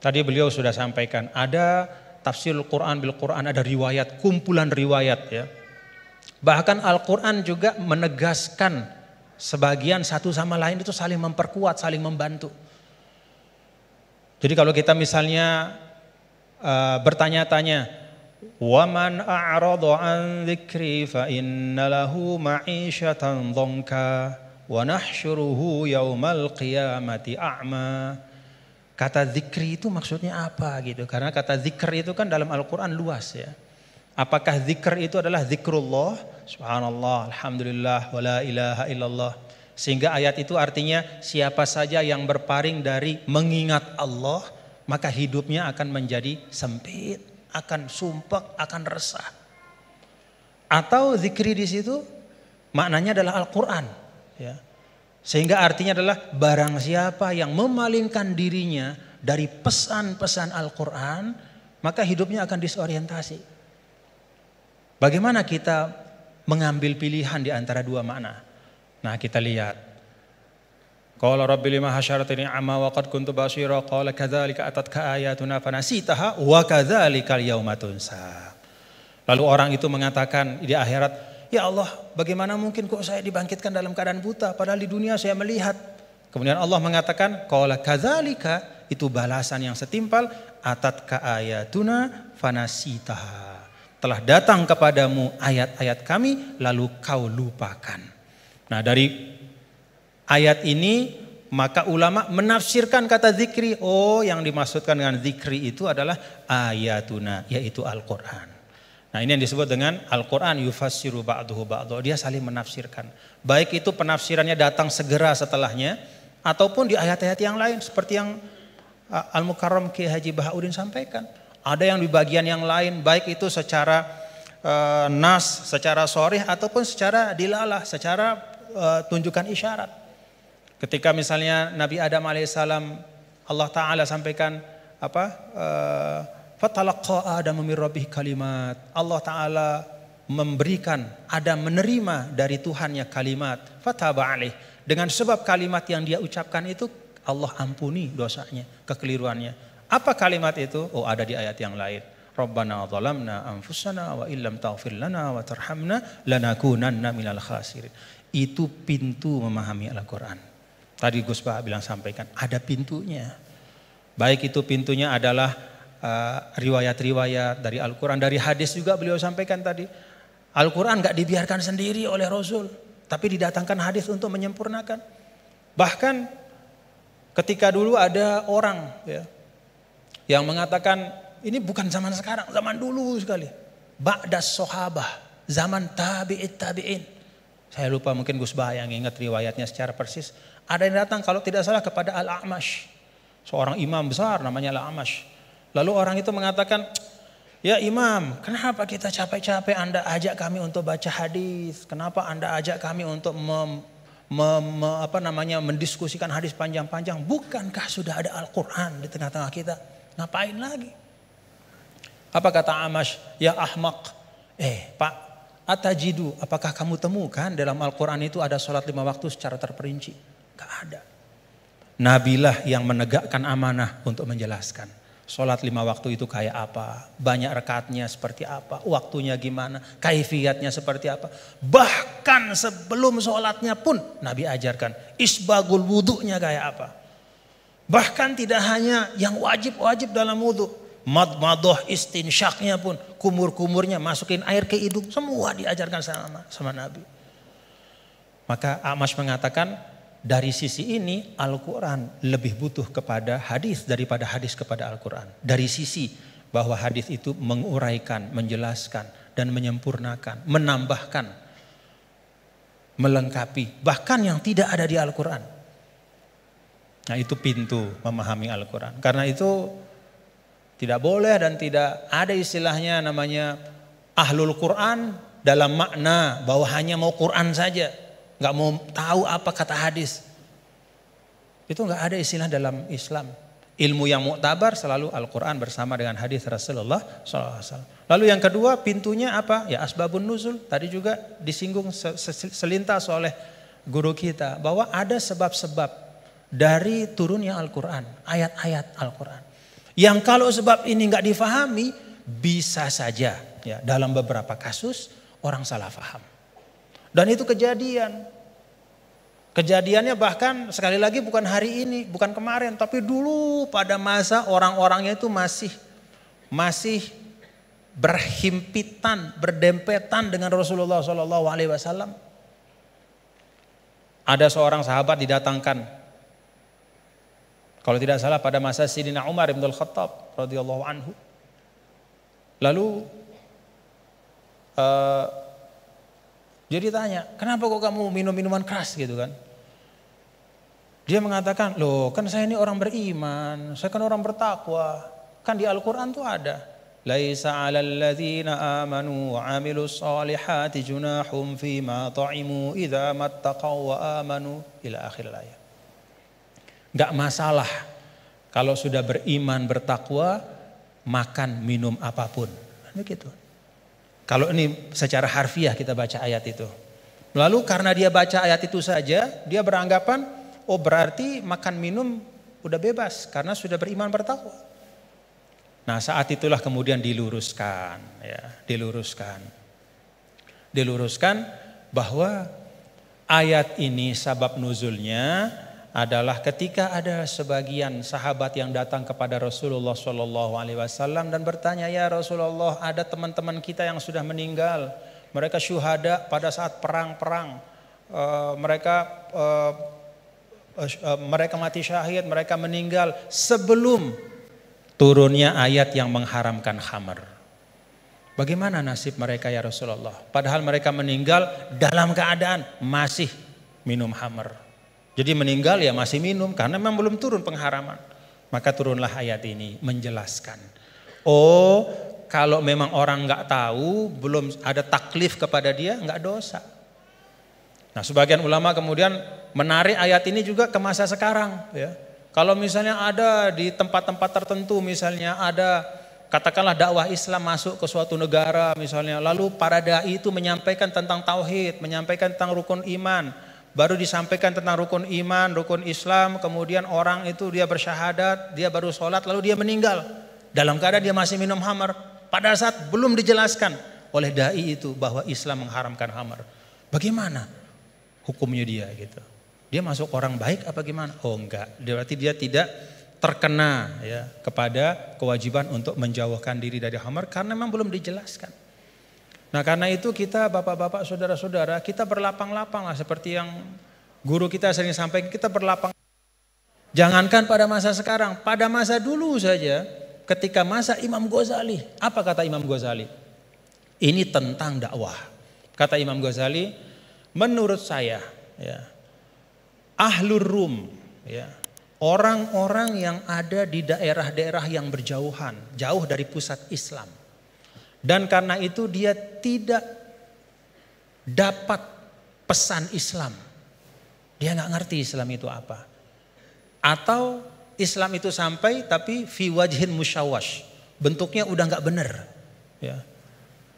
Tadi beliau sudah sampaikan ada tafsir Al-Qur'an bil Qur'an ada riwayat, kumpulan riwayat ya. Bahkan Al-Qur'an juga menegaskan sebagian satu sama lain itu saling memperkuat, saling membantu. Jadi kalau kita misalnya Eh, bertanya-tanya, "Waman an dzikri fa innalahu ma'isyatan wa nahsyuruhu yaumal qiyamati a'ma." Kata zikri itu maksudnya apa gitu? Karena kata zikr itu kan dalam Al-Qur'an luas ya. Apakah zikr itu adalah zikrullah? Subhanallah, alhamdulillah, wala ilaha illallah. Sehingga ayat itu artinya siapa saja yang berpaling dari mengingat Allah, maka hidupnya akan menjadi sempit, akan sumpek, akan resah. Atau zikri di situ maknanya adalah Al-Qur'an, ya. Sehingga artinya adalah barang siapa yang memalingkan dirinya dari pesan-pesan Al-Qur'an, maka hidupnya akan disorientasi. Bagaimana kita mengambil pilihan di antara dua makna? Nah, kita lihat Qala rabbi lima hasyaratini amma wa qad kuntu basira qala kadzalika ayatuna fanasitaha wa kadzalikal Lalu orang itu mengatakan di akhirat, "Ya Allah, bagaimana mungkin kok saya dibangkitkan dalam keadaan buta padahal di dunia saya melihat?" Kemudian Allah mengatakan, "Qala kadzalika" itu balasan yang setimpal ka ayatuna fanasitaha. Telah datang kepadamu ayat-ayat kami lalu kau lupakan. Nah, dari ayat ini maka ulama menafsirkan kata zikri. Oh yang dimaksudkan dengan zikri itu adalah ayatuna yaitu Al-Quran. Nah ini yang disebut dengan Al-Quran yufassiru ba'duhu Dia saling menafsirkan. Baik itu penafsirannya datang segera setelahnya. Ataupun di ayat-ayat yang lain. Seperti yang Al-Mukarram Ki Haji Bahauddin sampaikan. Ada yang di bagian yang lain. Baik itu secara e, nas, secara sorih. Ataupun secara dilalah, secara e, tunjukkan isyarat. Ketika misalnya Nabi Adam alaihissalam Allah Taala sampaikan apa? Uh, eh, Fatalaqa Adam rabih kalimat. Allah Taala memberikan Adam menerima dari Tuhannya kalimat. Fataba Dengan sebab kalimat yang dia ucapkan itu Allah ampuni dosanya, kekeliruannya. Apa kalimat itu? Oh, ada di ayat yang lain. Rabbana zalamna anfusana wa illam taghfir lana wa tarhamna lanakunanna minal khasirin. Itu pintu memahami Al-Qur'an. Tadi Gus Pak bilang sampaikan, ada pintunya. Baik itu pintunya adalah eh, riwayat-riwayat uh, dari Al-Quran, dari hadis juga beliau sampaikan tadi. Al-Quran gak dibiarkan sendiri oleh Rasul, tapi didatangkan hadis untuk menyempurnakan. Bahkan ketika dulu ada orang ya, yang mengatakan ini bukan zaman sekarang, zaman dulu sekali. Ba'das sohabah, zaman tabi'it tabi'in. Saya lupa mungkin Gus Bah yang ingat riwayatnya secara persis ada yang datang kalau tidak salah kepada Al-A'mash. Seorang imam besar namanya Al-A'mash. Lalu orang itu mengatakan, Ya imam, kenapa kita capek-capek Anda ajak kami untuk baca hadis? Kenapa Anda ajak kami untuk mem, mem, me, apa namanya, mendiskusikan hadis panjang-panjang? Bukankah sudah ada Al-Quran di tengah-tengah kita? Ngapain lagi? Apa kata Amash? Ya ahmak, eh pak, atajidu, apakah kamu temukan dalam Al-Quran itu ada sholat lima waktu secara terperinci? Gak ada. Nabilah yang menegakkan amanah untuk menjelaskan. Sholat lima waktu itu kayak apa? Banyak rekatnya seperti apa? Waktunya gimana? Kaifiatnya seperti apa? Bahkan sebelum sholatnya pun Nabi ajarkan. Isbagul wudhunya kayak apa? Bahkan tidak hanya yang wajib-wajib dalam wudhu. madmadoh istinsyaknya pun. Kumur-kumurnya masukin air ke hidung. Semua diajarkan sama, sama Nabi. Maka Amash mengatakan dari sisi ini Al-Quran lebih butuh kepada hadis daripada hadis kepada Al-Quran. Dari sisi bahwa hadis itu menguraikan, menjelaskan, dan menyempurnakan, menambahkan, melengkapi, bahkan yang tidak ada di Al-Quran. Nah itu pintu memahami Al-Quran. Karena itu tidak boleh dan tidak ada istilahnya namanya ahlul Quran dalam makna bahwa hanya mau Quran saja nggak mau tahu apa kata hadis. Itu nggak ada istilah dalam Islam. Ilmu yang muktabar selalu Al-Quran bersama dengan hadis Rasulullah SAW. Lalu yang kedua pintunya apa? Ya asbabun nuzul. Tadi juga disinggung selintas oleh guru kita bahwa ada sebab-sebab dari turunnya Al-Quran, ayat-ayat Al-Quran. Yang kalau sebab ini nggak difahami, bisa saja ya dalam beberapa kasus orang salah faham. Dan itu kejadian. Kejadiannya bahkan sekali lagi bukan hari ini, bukan kemarin, tapi dulu pada masa orang-orangnya itu masih masih berhimpitan, berdempetan dengan Rasulullah Shallallahu Alaihi Wasallam. Ada seorang sahabat didatangkan. Kalau tidak salah pada masa Sidina Umar bin Khattab anhu. Lalu uh, jadi tanya, kenapa kok kamu minum minuman keras gitu kan? Dia mengatakan, loh kan saya ini orang beriman, saya kan orang bertakwa. Kan di Al-Quran tuh ada. Laisa alal amanu wa amilu salihati junahum fima ta'imu idha mattaqaw wa amanu ila akhir ayat. Gak masalah kalau sudah beriman bertakwa makan minum apapun. Kan begitu. Kalau ini secara harfiah kita baca ayat itu. Lalu karena dia baca ayat itu saja, dia beranggapan, oh berarti makan minum udah bebas karena sudah beriman bertakwa. Nah saat itulah kemudian diluruskan, ya, diluruskan. Diluruskan bahwa ayat ini sabab nuzulnya adalah ketika ada sebagian sahabat yang datang kepada Rasulullah Shallallahu Alaihi Wasallam dan bertanya, ya Rasulullah, ada teman-teman kita yang sudah meninggal, mereka syuhada pada saat perang-perang, uh, mereka uh, uh, mereka mati syahid, mereka meninggal sebelum turunnya ayat yang mengharamkan khamar. Bagaimana nasib mereka ya Rasulullah? Padahal mereka meninggal dalam keadaan masih minum khamar. Jadi meninggal ya masih minum karena memang belum turun pengharaman. Maka turunlah ayat ini menjelaskan. Oh kalau memang orang nggak tahu belum ada taklif kepada dia nggak dosa. Nah sebagian ulama kemudian menarik ayat ini juga ke masa sekarang ya. Kalau misalnya ada di tempat-tempat tertentu misalnya ada katakanlah dakwah Islam masuk ke suatu negara misalnya lalu para dai itu menyampaikan tentang tauhid, menyampaikan tentang rukun iman, baru disampaikan tentang rukun iman, rukun Islam, kemudian orang itu dia bersyahadat, dia baru sholat, lalu dia meninggal. Dalam keadaan dia masih minum hamar. Pada saat belum dijelaskan oleh da'i itu bahwa Islam mengharamkan hamar. Bagaimana hukumnya dia gitu. Dia masuk orang baik apa gimana? Oh enggak, berarti dia tidak terkena ya kepada kewajiban untuk menjauhkan diri dari hamar karena memang belum dijelaskan. Nah karena itu kita bapak-bapak saudara-saudara kita berlapang-lapang lah seperti yang guru kita sering sampaikan kita berlapang. Jangankan pada masa sekarang, pada masa dulu saja ketika masa Imam Ghazali. Apa kata Imam Ghazali? Ini tentang dakwah. Kata Imam Ghazali, menurut saya ya, ahlur rum ya, orang-orang yang ada di daerah-daerah yang berjauhan, jauh dari pusat Islam dan karena itu dia tidak dapat pesan Islam. Dia nggak ngerti Islam itu apa. Atau Islam itu sampai tapi fi wajhin musyawash. Bentuknya udah nggak bener. Ya.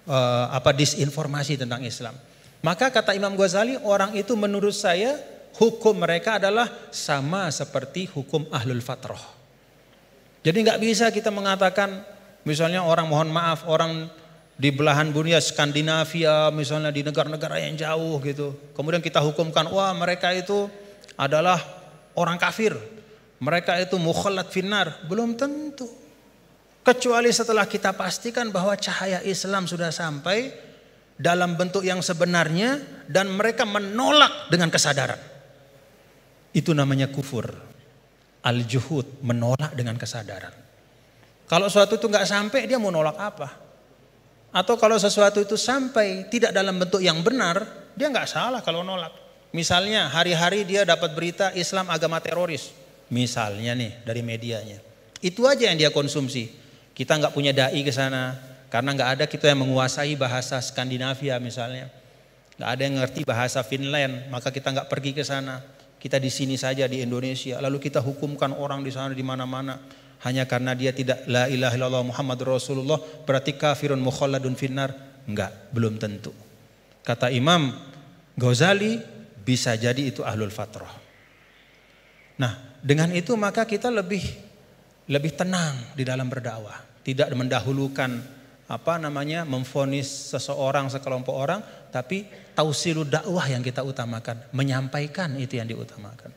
E, apa disinformasi tentang Islam. Maka kata Imam Ghazali orang itu menurut saya hukum mereka adalah sama seperti hukum ahlul fatrah. Jadi nggak bisa kita mengatakan Misalnya orang mohon maaf, orang di belahan dunia Skandinavia, misalnya di negara-negara yang jauh gitu. Kemudian kita hukumkan, wah mereka itu adalah orang kafir. Mereka itu mukhalat finar, Belum tentu. Kecuali setelah kita pastikan bahwa cahaya Islam sudah sampai dalam bentuk yang sebenarnya dan mereka menolak dengan kesadaran. Itu namanya kufur. Al-juhud menolak dengan kesadaran. Kalau sesuatu itu nggak sampai, dia mau nolak apa? Atau kalau sesuatu itu sampai tidak dalam bentuk yang benar, dia nggak salah kalau nolak. Misalnya hari-hari dia dapat berita Islam agama teroris, misalnya nih dari medianya. Itu aja yang dia konsumsi. Kita nggak punya dai ke sana karena nggak ada kita yang menguasai bahasa Skandinavia misalnya. Nggak ada yang ngerti bahasa Finland, maka kita nggak pergi ke sana. Kita di sini saja di Indonesia. Lalu kita hukumkan orang di sana di mana-mana hanya karena dia tidak la ilaha illallah Muhammad Rasulullah berarti kafirun mukhalladun finnar? Enggak, belum tentu. Kata Imam Ghazali bisa jadi itu ahlul fatrah. Nah, dengan itu maka kita lebih lebih tenang di dalam berdakwah, tidak mendahulukan apa namanya memfonis seseorang sekelompok orang tapi tausilu dakwah yang kita utamakan menyampaikan itu yang diutamakan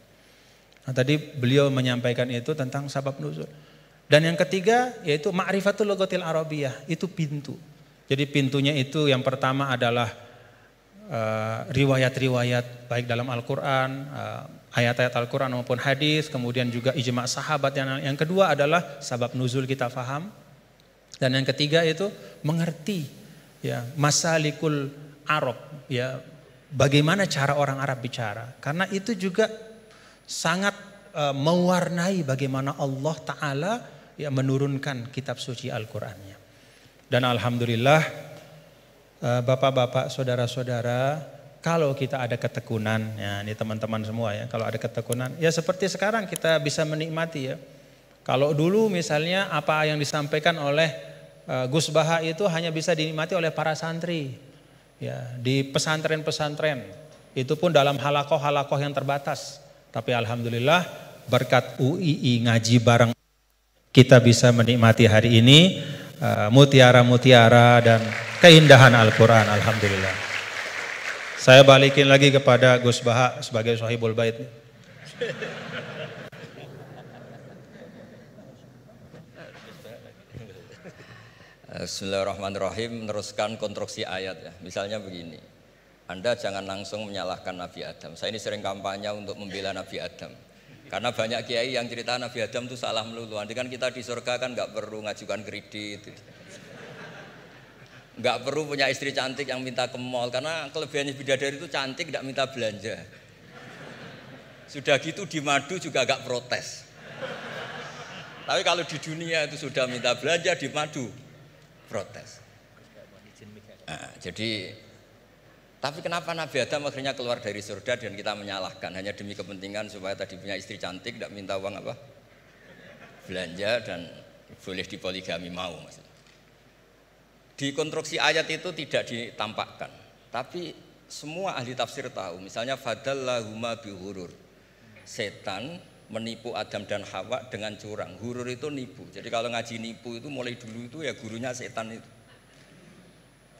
nah, tadi beliau menyampaikan itu tentang sabab nuzul dan yang ketiga yaitu ma'rifatul logotil arabiyah, itu pintu. Jadi pintunya itu yang pertama adalah eh, riwayat-riwayat uh, baik dalam Al-Qur'an, uh, ayat-ayat Al-Qur'an maupun hadis, kemudian juga ijma sahabat. Yang yang kedua adalah sabab nuzul kita faham. Dan yang ketiga itu mengerti ya masalikul Arab ya bagaimana cara orang Arab bicara karena itu juga sangat uh, mewarnai bagaimana Allah taala ya menurunkan kitab suci Al-Qur'annya. Dan alhamdulillah eh, Bapak-bapak, saudara-saudara, kalau kita ada ketekunan, ya ini teman-teman semua ya, kalau ada ketekunan, ya seperti sekarang kita bisa menikmati ya. Kalau dulu misalnya apa yang disampaikan oleh eh, Gus Baha itu hanya bisa dinikmati oleh para santri, ya di pesantren-pesantren, itu pun dalam halakoh-halakoh yang terbatas. Tapi alhamdulillah berkat UII ngaji bareng kita bisa menikmati hari ini uh, mutiara-mutiara uh, dan keindahan Al-Quran. Alhamdulillah. Saya balikin lagi kepada Gus Baha sebagai sahibul bait. Bismillahirrahmanirrahim meneruskan konstruksi ayat ya. Misalnya begini. Anda jangan langsung menyalahkan Nabi Adam. Saya ini sering kampanye untuk membela Nabi Adam. Karena banyak kiai yang cerita Nabi Adam itu salah melulu. Nanti kan kita di surga kan nggak perlu ngajukan kredit. Nggak perlu punya istri cantik yang minta ke mall. Karena kelebihannya bidadari itu cantik nggak minta belanja. Sudah gitu di madu juga agak protes. Tapi kalau di dunia itu sudah minta belanja di madu, protes. Nah, jadi tapi kenapa Nabi Adam akhirnya keluar dari surga dan kita menyalahkan hanya demi kepentingan supaya tadi punya istri cantik, tidak minta uang apa? Belanja dan boleh dipoligami mau maksudnya. Di konstruksi ayat itu tidak ditampakkan, tapi semua ahli tafsir tahu. Misalnya fadallahuma bihurur. Setan menipu Adam dan Hawa dengan curang. Hurur itu nipu. Jadi kalau ngaji nipu itu mulai dulu itu ya gurunya setan itu.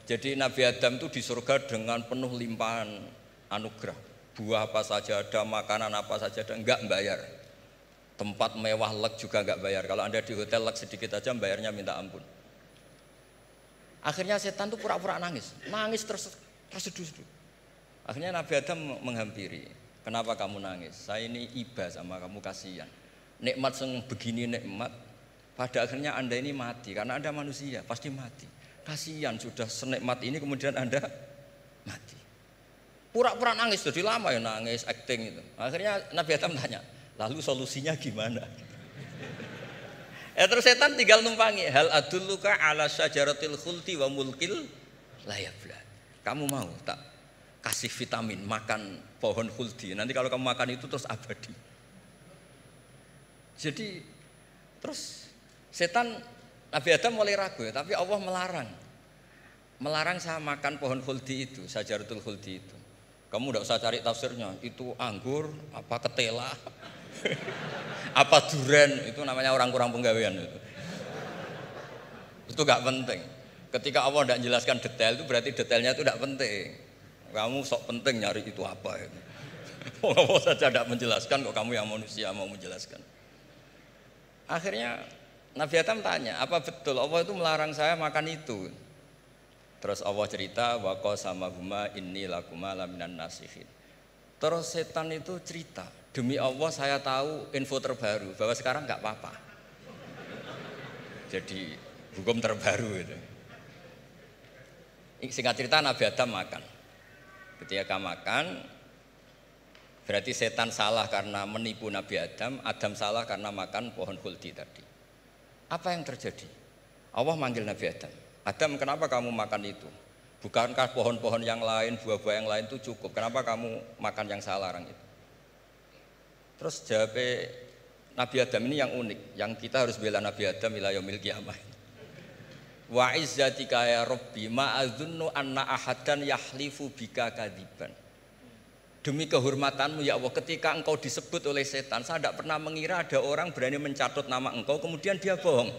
Jadi Nabi Adam itu di surga dengan penuh limpahan anugerah. Buah apa saja ada, makanan apa saja ada, enggak bayar. Tempat mewah lek juga enggak bayar. Kalau Anda di hotel lek sedikit aja bayarnya minta ampun. Akhirnya setan itu pura-pura nangis, nangis terus terseduh-seduh. Akhirnya Nabi Adam menghampiri. Kenapa kamu nangis? Saya ini iba sama kamu kasihan. Nikmat seng begini nikmat. Pada akhirnya anda ini mati karena anda manusia pasti mati. Kasihan sudah senikmat ini kemudian Anda mati. Pura-pura nangis, jadi lama ya nangis, acting itu. Akhirnya Nabi Adam tanya, lalu solusinya gimana? eh terus setan tinggal numpangi. Hal adulluka ala syajaratil khulti wa mulkil layabla. Kamu mau tak kasih vitamin, makan pohon khulti. Nanti kalau kamu makan itu terus abadi. Jadi terus setan Nabi Adam mulai ragu, ya, tapi Allah melarang. Melarang saya makan pohon khuldi itu, sajarutul khuldi itu. Kamu tidak usah cari tafsirnya, itu anggur, apa ketela, apa duren, itu namanya orang kurang penggawean itu. Itu gak penting. Ketika Allah tidak jelaskan detail itu berarti detailnya itu tidak penting. Kamu sok penting nyari itu apa itu. Ya? Allah saja tidak menjelaskan kok kamu yang manusia mau menjelaskan. Akhirnya Nabi Adam tanya, apa betul Allah itu melarang saya makan itu? Terus Allah cerita, wako sama huma inni lakuma laminan nasihin. Terus setan itu cerita, demi Allah saya tahu info terbaru bahwa sekarang nggak apa-apa. Jadi hukum terbaru itu. Singkat cerita Nabi Adam makan. Ketika kamu makan, berarti setan salah karena menipu Nabi Adam, Adam salah karena makan pohon kulti tadi. Apa yang terjadi? Allah manggil Nabi Adam. Adam, kenapa kamu makan itu? Bukankah pohon-pohon yang lain, buah-buah yang lain itu cukup? Kenapa kamu makan yang saya larang itu? Terus jawabnya Nabi Adam ini yang unik, yang kita harus bela Nabi Adam wilayah milki amai. Wa izzatika ya Rabbi ma'adzunnu azunnu anna ahadan yahlifu bika kadiban. Demi kehormatanmu ya Allah ketika engkau disebut oleh setan Saya tidak pernah mengira ada orang berani mencatut nama engkau Kemudian dia bohong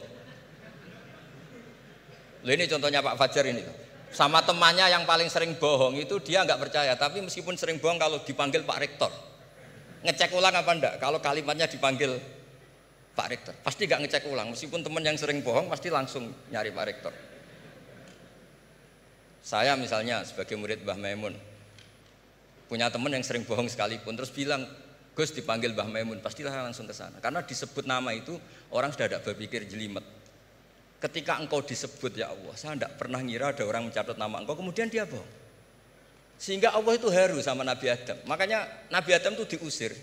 ini contohnya Pak Fajar ini Sama temannya yang paling sering bohong itu dia nggak percaya Tapi meskipun sering bohong kalau dipanggil Pak Rektor Ngecek ulang apa enggak kalau kalimatnya dipanggil Pak Rektor Pasti nggak ngecek ulang meskipun teman yang sering bohong pasti langsung nyari Pak Rektor Saya misalnya sebagai murid Mbah Maimun punya teman yang sering bohong sekalipun terus bilang Gus dipanggil Mbah Maimun pastilah langsung ke sana karena disebut nama itu orang sudah tidak berpikir jelimet ketika engkau disebut ya Allah saya tidak pernah ngira ada orang mencatat nama engkau kemudian dia bohong sehingga Allah itu haru sama Nabi Adam makanya Nabi Adam itu diusir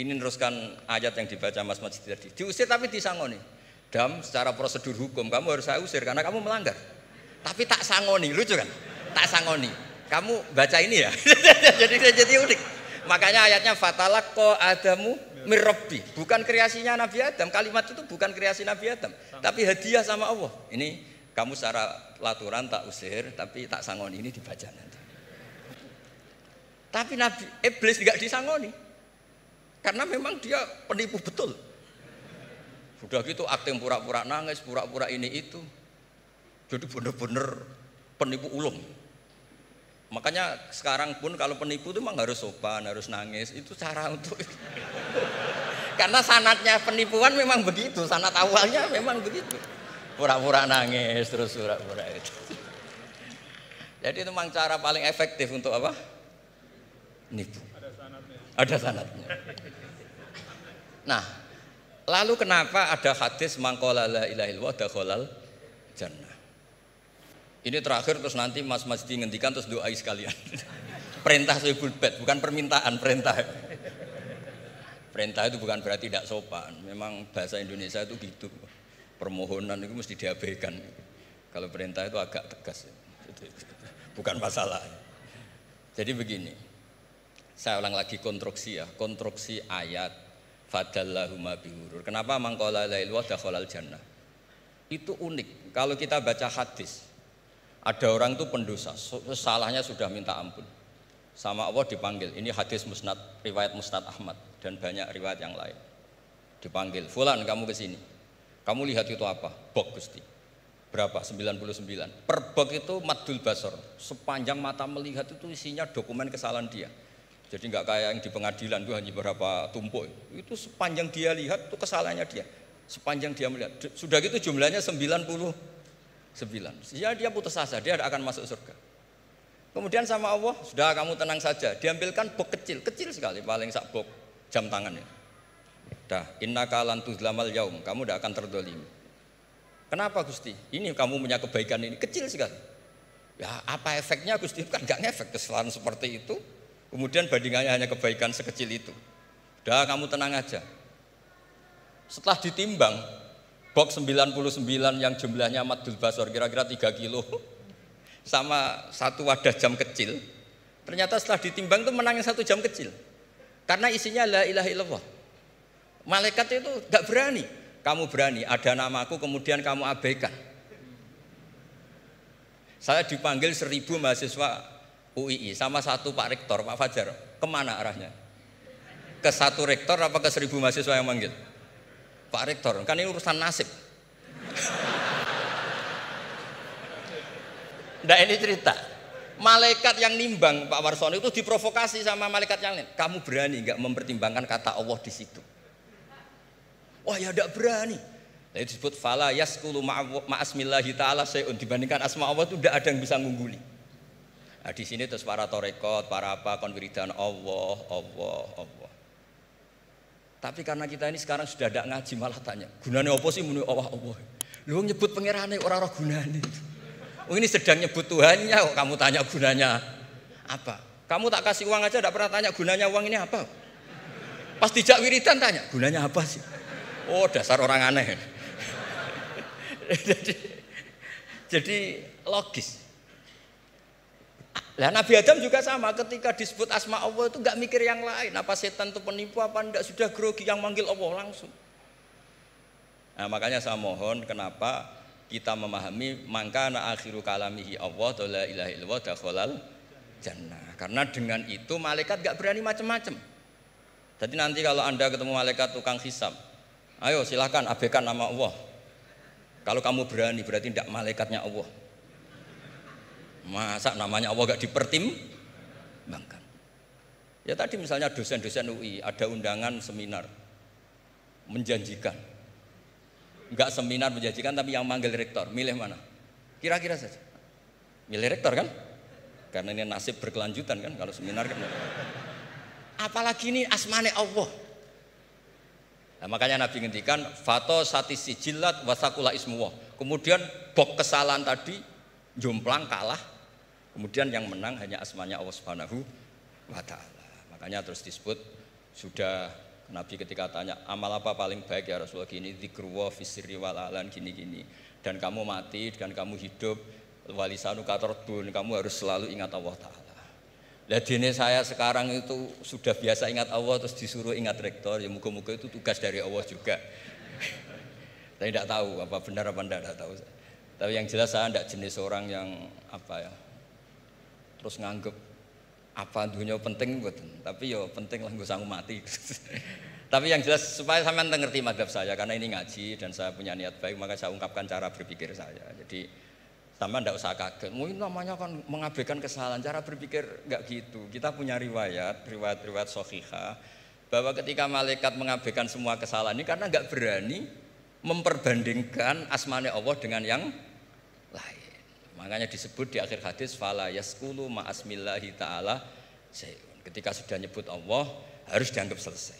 ini teruskan ayat yang dibaca Mas Masjid tadi diusir tapi disangoni Dam secara prosedur hukum kamu harus saya usir karena kamu melanggar tapi tak sangoni lucu kan tak sangoni kamu baca ini ya. jadi jadi unik. Makanya ayatnya fatalako adamu mirobi. Bukan kreasinya Nabi Adam. Kalimat itu bukan kreasi Nabi Adam. Sama. Tapi hadiah sama Allah. Ini kamu secara laturan tak usir, tapi tak sangon ini dibaca nanti. Tapi Nabi Iblis tidak disangoni. Karena memang dia penipu betul. Sudah gitu akting pura-pura nangis, pura-pura ini itu. Jadi benar-benar penipu ulung. Makanya sekarang pun kalau penipu itu memang harus sopan, harus nangis. Itu cara untuk karena sanatnya penipuan memang begitu, sanat awalnya memang begitu. Pura-pura nangis terus pura-pura itu. Jadi itu memang cara paling efektif untuk apa? Nipu. Ada sanatnya. Ada sanatnya. Nah, lalu kenapa ada hadis mangkola la ilaha jannah? Ini terakhir terus nanti Mas di ngendikan terus doai sekalian. perintah Soebul Bet, bukan permintaan, perintah. Perintah itu bukan berarti tidak sopan. Memang bahasa Indonesia itu gitu. Permohonan itu mesti diabaikan. Kalau perintah itu agak tegas. Bukan masalah. Jadi begini. Saya ulang lagi konstruksi ya, konstruksi ayat fadallahuma bihurur. Kenapa mangkola lailwa dakhalal jannah? Itu unik. Kalau kita baca hadis, ada orang itu pendosa, salahnya sudah minta ampun. Sama Allah dipanggil. Ini hadis musnad, riwayat musnad Ahmad dan banyak riwayat yang lain. Dipanggil, "Fulan, kamu ke sini. Kamu lihat itu apa?" Bok Gusti. Berapa? 99. Per bok itu madul basor. Sepanjang mata melihat itu isinya dokumen kesalahan dia. Jadi nggak kayak yang di pengadilan itu hanya beberapa tumpuk. Itu sepanjang dia lihat itu kesalahannya dia. Sepanjang dia melihat. Sudah gitu jumlahnya 90 9. Ya dia putus asa, dia akan masuk surga. Kemudian sama Allah, sudah kamu tenang saja. Diambilkan bok kecil, kecil sekali, paling sak bok jam tangannya. Dah, inna kalan tuzlamal yaum, kamu tidak akan terdolimi. Kenapa Gusti? Ini kamu punya kebaikan ini, kecil sekali. Ya apa efeknya Gusti? Kan gak ngefek kesalahan seperti itu. Kemudian bandingannya hanya kebaikan sekecil itu. Dah kamu tenang aja. Setelah ditimbang, box 99 yang jumlahnya madul basor kira-kira 3 kilo sama satu wadah jam kecil ternyata setelah ditimbang itu menangin satu jam kecil karena isinya la ilaha illallah malaikat itu gak berani kamu berani ada namaku kemudian kamu abaikan saya dipanggil seribu mahasiswa UII sama satu Pak Rektor Pak Fajar kemana arahnya ke satu rektor apa ke seribu mahasiswa yang manggil Pak Rektor, kan ini urusan nasib. Nah ini cerita. Malaikat yang nimbang Pak Warsono itu diprovokasi sama malaikat yang lain. Kamu berani nggak mempertimbangkan kata Allah di situ? Wah ya ndak berani. Nah, disebut fala yaskulu ma'asmillahi ta'ala seun dibandingkan asma Allah itu tidak ada yang bisa ngungguli. Nah, di sini terus para torekot, para apa konwiridan Allah, Allah, Allah. Tapi karena kita ini sekarang sudah tidak ngaji malah tanya, gunanya apa sih muni Allah Allah? Lu nyebut pangerane orang orang gunanya. Oh ini sedang nyebut Tuhannya kok kamu tanya gunanya apa? Kamu tak kasih uang aja tidak pernah tanya gunanya uang ini apa? Pas dijak wiridan tanya gunanya apa sih? Oh dasar orang aneh. jadi, jadi logis. Nah, Nabi Adam juga sama ketika disebut asma Allah itu nggak mikir yang lain. Apa setan itu penipu apa enggak sudah grogi yang manggil Allah langsung. Nah, makanya saya mohon kenapa kita memahami maka na akhiru kalamihi Allah la ilaha illallah kolal jannah. Karena dengan itu malaikat nggak berani macam-macam. Jadi nanti kalau Anda ketemu malaikat tukang hisab, ayo silahkan abaikan nama Allah. Kalau kamu berani berarti tidak malaikatnya Allah. Masa namanya Allah gak dipertim, bangkan. Ya tadi misalnya dosen-dosen UI ada undangan seminar menjanjikan. Enggak seminar menjanjikan tapi yang manggil rektor, milih mana? Kira-kira saja. Milih rektor kan? Karena ini nasib berkelanjutan kan kalau seminar kan. Apalagi ini asmane Allah. Nah, makanya Nabi ngendikan fato satisi jilat wasakula ismuwa. Kemudian bok kesalahan tadi jomplang kalah Kemudian yang menang hanya asmanya Allah Subhanahu wa taala. Makanya terus disebut sudah Nabi ketika tanya amal apa paling baik ya Rasulullah gini zikrullah fisri wal alan gini-gini dan kamu mati dan kamu hidup walisanu katarbun kamu harus selalu ingat Allah taala. Lah dene saya sekarang itu sudah biasa ingat Allah terus disuruh ingat rektor ya muka-muka itu tugas dari Allah juga. saya tidak tahu apa benar apa tidak tahu. Tapi yang jelas saya tidak jenis orang yang apa ya terus nganggep apa dunia penting buat tapi yo ya penting lah gue mati tapi yang jelas supaya sampean ngerti madhab saya karena ini ngaji dan saya punya niat baik maka saya ungkapkan cara berpikir saya jadi sama ndak usah kaget mungkin namanya kan mengabaikan kesalahan cara berpikir nggak gitu kita punya riwayat riwayat riwayat sohiha bahwa ketika malaikat mengabaikan semua kesalahan ini karena nggak berani memperbandingkan asmane Allah dengan yang Makanya disebut di akhir hadis fala yaskulu ma'asmillahi ta'ala Ketika sudah nyebut Allah harus dianggap selesai.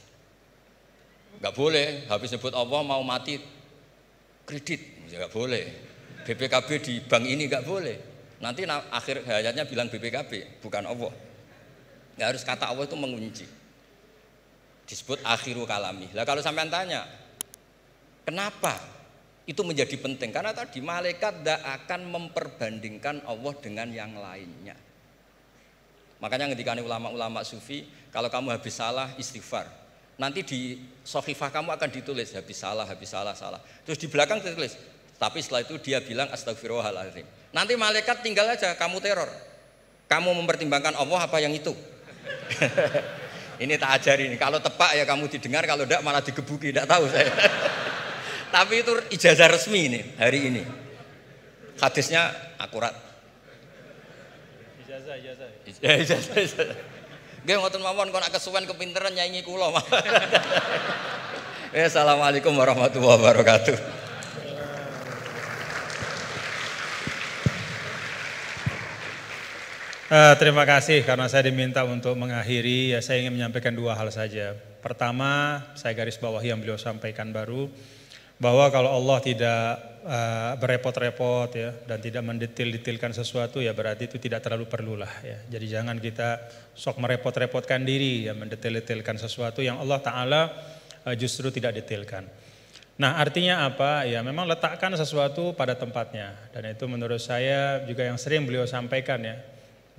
Enggak boleh habis nyebut Allah mau mati kredit, enggak ya, boleh. BPKB di bank ini enggak boleh. Nanti akhir hayatnya bilang BPKB, bukan Allah. Enggak harus kata Allah itu mengunci. Disebut akhiru kalami. Lah kalau sampean tanya, kenapa itu menjadi penting karena tadi malaikat tidak akan memperbandingkan Allah dengan yang lainnya. Makanya ketika ulama-ulama sufi, kalau kamu habis salah istighfar. Nanti di sohifah kamu akan ditulis habis salah, habis salah, salah. Terus di belakang ditulis. Tapi setelah itu dia bilang astagfirullahaladzim. Nanti malaikat tinggal aja kamu teror. Kamu mempertimbangkan Allah apa yang itu. ini tak ajarin. Kalau tepat ya kamu didengar, kalau tidak malah digebuki, tidak tahu saya. Tapi itu ijazah resmi ini hari ini. Hadisnya akurat. Ijazah, ijazah. Iya, ijazah, ijazah. ijazah. Gue ngotot mawon kau nak kesuwen kepinteran nyanyi kulo. eh, assalamualaikum warahmatullah wabarakatuh. Uh, terima kasih karena saya diminta untuk mengakhiri ya saya ingin menyampaikan dua hal saja. Pertama, saya garis bawahi yang beliau sampaikan baru bahwa kalau Allah tidak uh, berepot-repot ya dan tidak mendetil-detilkan sesuatu ya berarti itu tidak terlalu perlulah ya. Jadi jangan kita sok merepot-repotkan diri ya mendetil-detilkan sesuatu yang Allah taala uh, justru tidak detilkan. Nah, artinya apa? Ya memang letakkan sesuatu pada tempatnya dan itu menurut saya juga yang sering beliau sampaikan ya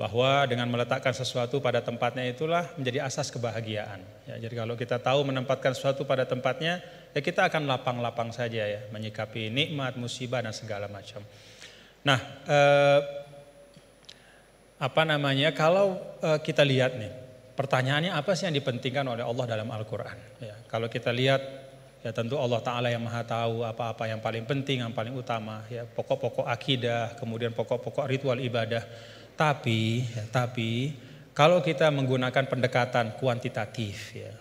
bahwa dengan meletakkan sesuatu pada tempatnya itulah menjadi asas kebahagiaan. Ya, jadi kalau kita tahu menempatkan sesuatu pada tempatnya, ya kita akan lapang-lapang saja ya menyikapi nikmat, musibah dan segala macam. Nah, eh, apa namanya? Kalau eh, kita lihat nih, pertanyaannya apa sih yang dipentingkan oleh Allah dalam Al-Qur'an? Ya, kalau kita lihat Ya tentu Allah Ta'ala yang maha tahu apa-apa yang paling penting, yang paling utama. ya Pokok-pokok akidah, kemudian pokok-pokok ritual ibadah. Tapi, ya, tapi kalau kita menggunakan pendekatan kuantitatif, ya,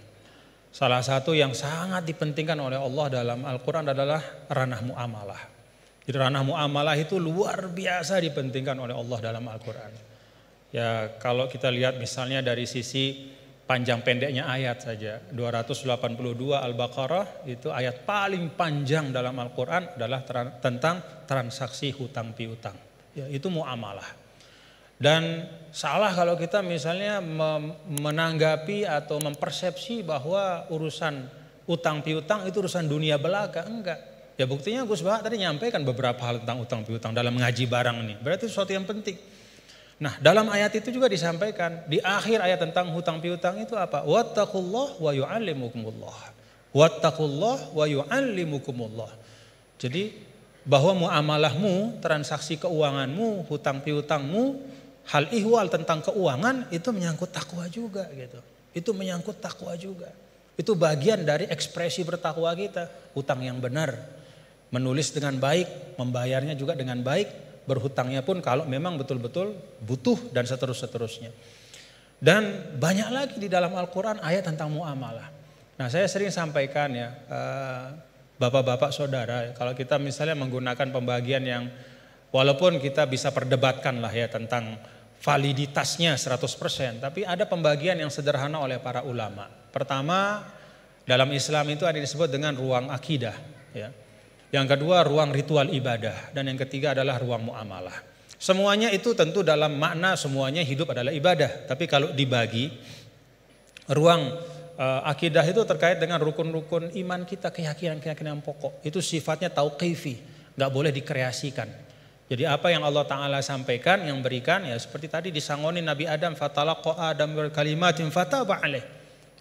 Salah satu yang sangat dipentingkan oleh Allah dalam Al-Quran adalah ranah mu'amalah. Jadi ranah mu'amalah itu luar biasa dipentingkan oleh Allah dalam Al-Quran. Ya kalau kita lihat misalnya dari sisi panjang pendeknya ayat saja. 282 Al-Baqarah itu ayat paling panjang dalam Al-Quran adalah tentang transaksi hutang piutang. Ya, itu mu'amalah. Dan salah kalau kita misalnya menanggapi atau mempersepsi bahwa urusan utang piutang itu urusan dunia belaka, enggak. Ya buktinya Gus Bahar tadi nyampaikan beberapa hal tentang utang piutang dalam mengaji barang ini. Berarti sesuatu yang penting. Nah, dalam ayat itu juga disampaikan di akhir ayat tentang hutang piutang itu apa? Wattakullah wa yu'allimukumullah. Wattakullah wa yu'allimukumullah. Jadi bahwa muamalahmu, transaksi keuanganmu, hutang piutangmu hal ihwal tentang keuangan itu menyangkut takwa juga gitu. Itu menyangkut takwa juga. Itu bagian dari ekspresi bertakwa kita, utang yang benar, menulis dengan baik, membayarnya juga dengan baik, berhutangnya pun kalau memang betul-betul butuh dan seterusnya Dan banyak lagi di dalam Al-Quran ayat tentang muamalah. Nah saya sering sampaikan ya, eh, bapak-bapak saudara, kalau kita misalnya menggunakan pembagian yang walaupun kita bisa perdebatkan lah ya tentang validitasnya 100%, tapi ada pembagian yang sederhana oleh para ulama. Pertama, dalam Islam itu ada disebut dengan ruang akidah, ya. Yang kedua ruang ritual ibadah dan yang ketiga adalah ruang muamalah. Semuanya itu tentu dalam makna semuanya hidup adalah ibadah, tapi kalau dibagi ruang eh, akidah itu terkait dengan rukun-rukun iman kita, keyakinan-keyakinan pokok. Itu sifatnya tauqifi, nggak boleh dikreasikan. Jadi apa yang Allah Ta'ala sampaikan, yang berikan, ya seperti tadi disangoni Nabi Adam, fatalaqo Adam berkalimatin fataba alaih.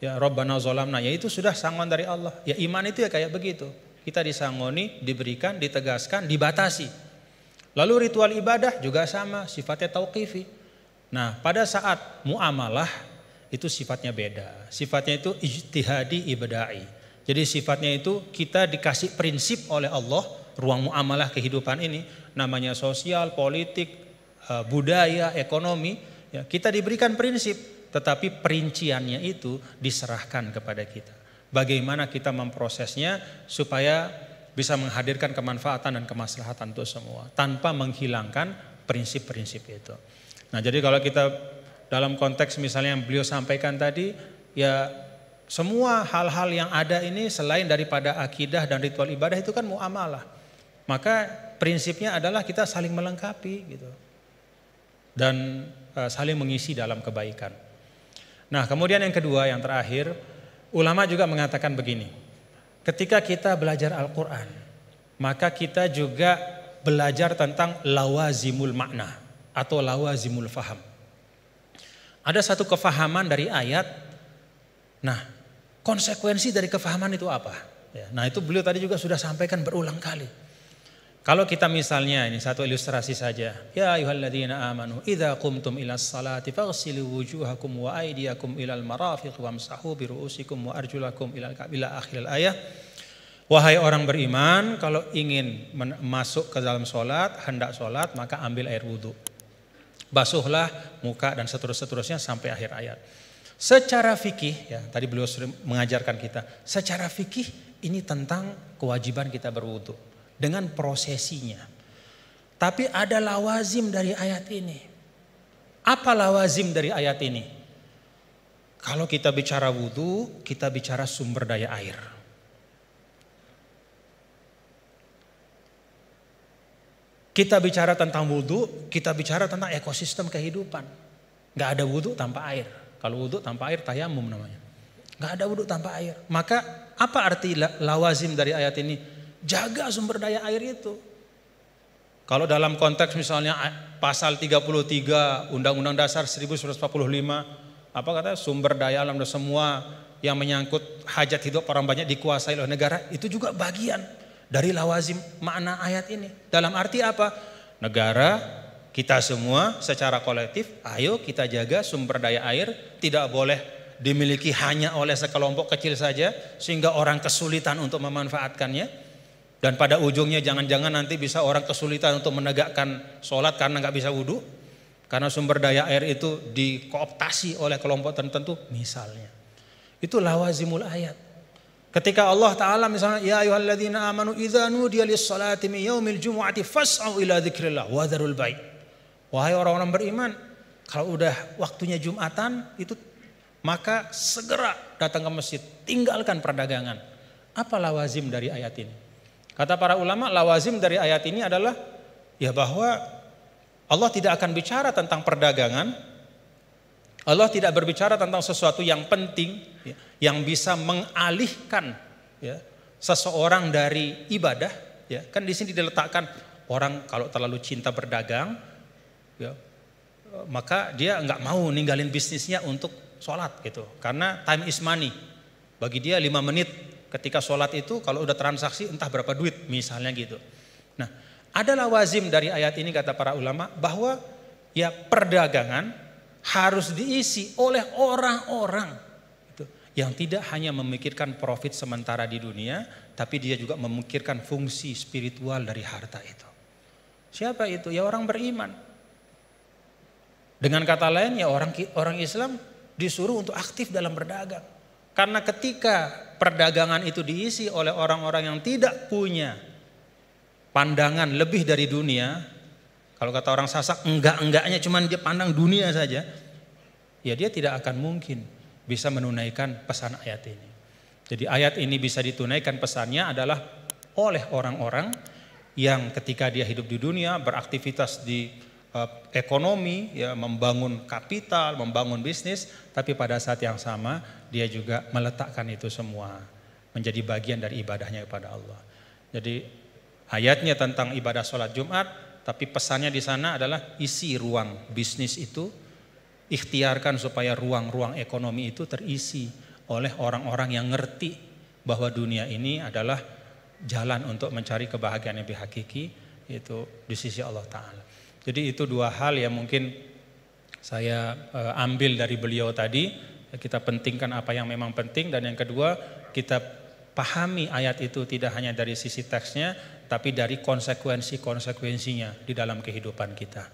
Ya Rabbana zolamna, ya itu sudah sangon dari Allah. Ya iman itu ya kayak begitu. Kita disangoni, diberikan, ditegaskan, dibatasi. Lalu ritual ibadah juga sama, sifatnya tauqifi. Nah pada saat muamalah itu sifatnya beda. Sifatnya itu ijtihadi ibadai. Jadi sifatnya itu kita dikasih prinsip oleh Allah, ruang muamalah kehidupan ini namanya sosial, politik, eh, budaya, ekonomi, ya, kita diberikan prinsip tetapi perinciannya itu diserahkan kepada kita. Bagaimana kita memprosesnya supaya bisa menghadirkan kemanfaatan dan kemaslahatan untuk semua tanpa menghilangkan prinsip-prinsip itu. Nah, jadi kalau kita dalam konteks misalnya yang beliau sampaikan tadi, ya semua hal-hal yang ada ini selain daripada akidah dan ritual ibadah itu kan muamalah. Maka prinsipnya adalah kita saling melengkapi gitu. Dan e, saling mengisi dalam kebaikan. Nah, kemudian yang kedua, yang terakhir, ulama juga mengatakan begini. Ketika kita belajar Al-Qur'an, maka kita juga belajar tentang lawazimul makna atau lawazimul faham. Ada satu kefahaman dari ayat. Nah, konsekuensi dari kefahaman itu apa? Ya, nah itu beliau tadi juga sudah sampaikan berulang kali. Kalau kita misalnya ini satu ilustrasi saja. Ya ayyuhalladzina amanu idza qumtum ilas salati faghsilu wujuhakum wa aydiyakum ilal marafiq wamsahu bi ru'usikum wa arjulakum ilal kabila akhir ayat. Wahai orang beriman, kalau ingin masuk ke dalam sholat, hendak sholat, maka ambil air wudhu. Basuhlah muka dan seterus-seterusnya sampai akhir ayat. Secara fikih, ya tadi beliau mengajarkan kita, secara fikih ini tentang kewajiban kita berwudhu dengan prosesinya. Tapi ada lawazim dari ayat ini. Apa lawazim dari ayat ini? Kalau kita bicara wudhu, kita bicara sumber daya air. Kita bicara tentang wudhu, kita bicara tentang ekosistem kehidupan. Gak ada wudhu tanpa air. Kalau wudhu tanpa air, tayamum namanya. Gak ada wudhu tanpa air. Maka apa arti lawazim dari ayat ini? Jaga sumber daya air itu. Kalau dalam konteks misalnya pasal 33 Undang-Undang Dasar 1945, apa kata sumber daya alam dan semua yang menyangkut hajat hidup orang banyak dikuasai oleh negara, itu juga bagian dari lawazim makna ayat ini. Dalam arti apa? Negara kita semua secara kolektif, ayo kita jaga sumber daya air, tidak boleh dimiliki hanya oleh sekelompok kecil saja sehingga orang kesulitan untuk memanfaatkannya dan pada ujungnya jangan-jangan nanti bisa orang kesulitan untuk menegakkan sholat karena nggak bisa wudhu. Karena sumber daya air itu dikooptasi oleh kelompok tertentu misalnya. Itu lawazimul ayat. Ketika Allah Ta'ala misalnya, Ya ayuhalladzina amanu idha li salati mi yaumil jumu'ati fas'au ila zikrillah wa dharul baik. Wahai orang-orang beriman, kalau udah waktunya Jumatan itu maka segera datang ke masjid, tinggalkan perdagangan. Apa lawazim dari ayat ini? Kata para ulama, lawazim dari ayat ini adalah ya bahwa Allah tidak akan bicara tentang perdagangan, Allah tidak berbicara tentang sesuatu yang penting, ya, yang bisa mengalihkan ya, seseorang dari ibadah. Ya. Kan di sini diletakkan orang kalau terlalu cinta berdagang, ya, maka dia nggak mau ninggalin bisnisnya untuk sholat gitu, karena time is money. Bagi dia lima menit ketika sholat itu kalau udah transaksi entah berapa duit misalnya gitu. Nah adalah wazim dari ayat ini kata para ulama bahwa ya perdagangan harus diisi oleh orang-orang gitu, yang tidak hanya memikirkan profit sementara di dunia tapi dia juga memikirkan fungsi spiritual dari harta itu. Siapa itu? Ya orang beriman. Dengan kata lain ya orang orang Islam disuruh untuk aktif dalam berdagang. Karena ketika perdagangan itu diisi oleh orang-orang yang tidak punya pandangan lebih dari dunia, kalau kata orang Sasak enggak-enggaknya cuman dia pandang dunia saja, ya dia tidak akan mungkin bisa menunaikan pesan ayat ini. Jadi ayat ini bisa ditunaikan pesannya adalah oleh orang-orang yang ketika dia hidup di dunia, beraktivitas di Eh, ekonomi, ya membangun kapital, membangun bisnis, tapi pada saat yang sama dia juga meletakkan itu semua menjadi bagian dari ibadahnya kepada Allah. Jadi ayatnya tentang ibadah sholat Jumat, tapi pesannya di sana adalah isi ruang bisnis itu, ikhtiarkan supaya ruang-ruang ekonomi itu terisi oleh orang-orang yang ngerti bahwa dunia ini adalah jalan untuk mencari kebahagiaan yang lebih hakiki itu di sisi Allah Ta'ala. Jadi itu dua hal yang mungkin saya eh, ambil dari beliau tadi. Kita pentingkan apa yang memang penting dan yang kedua kita pahami ayat itu tidak hanya dari sisi teksnya tapi dari konsekuensi-konsekuensinya di dalam kehidupan kita.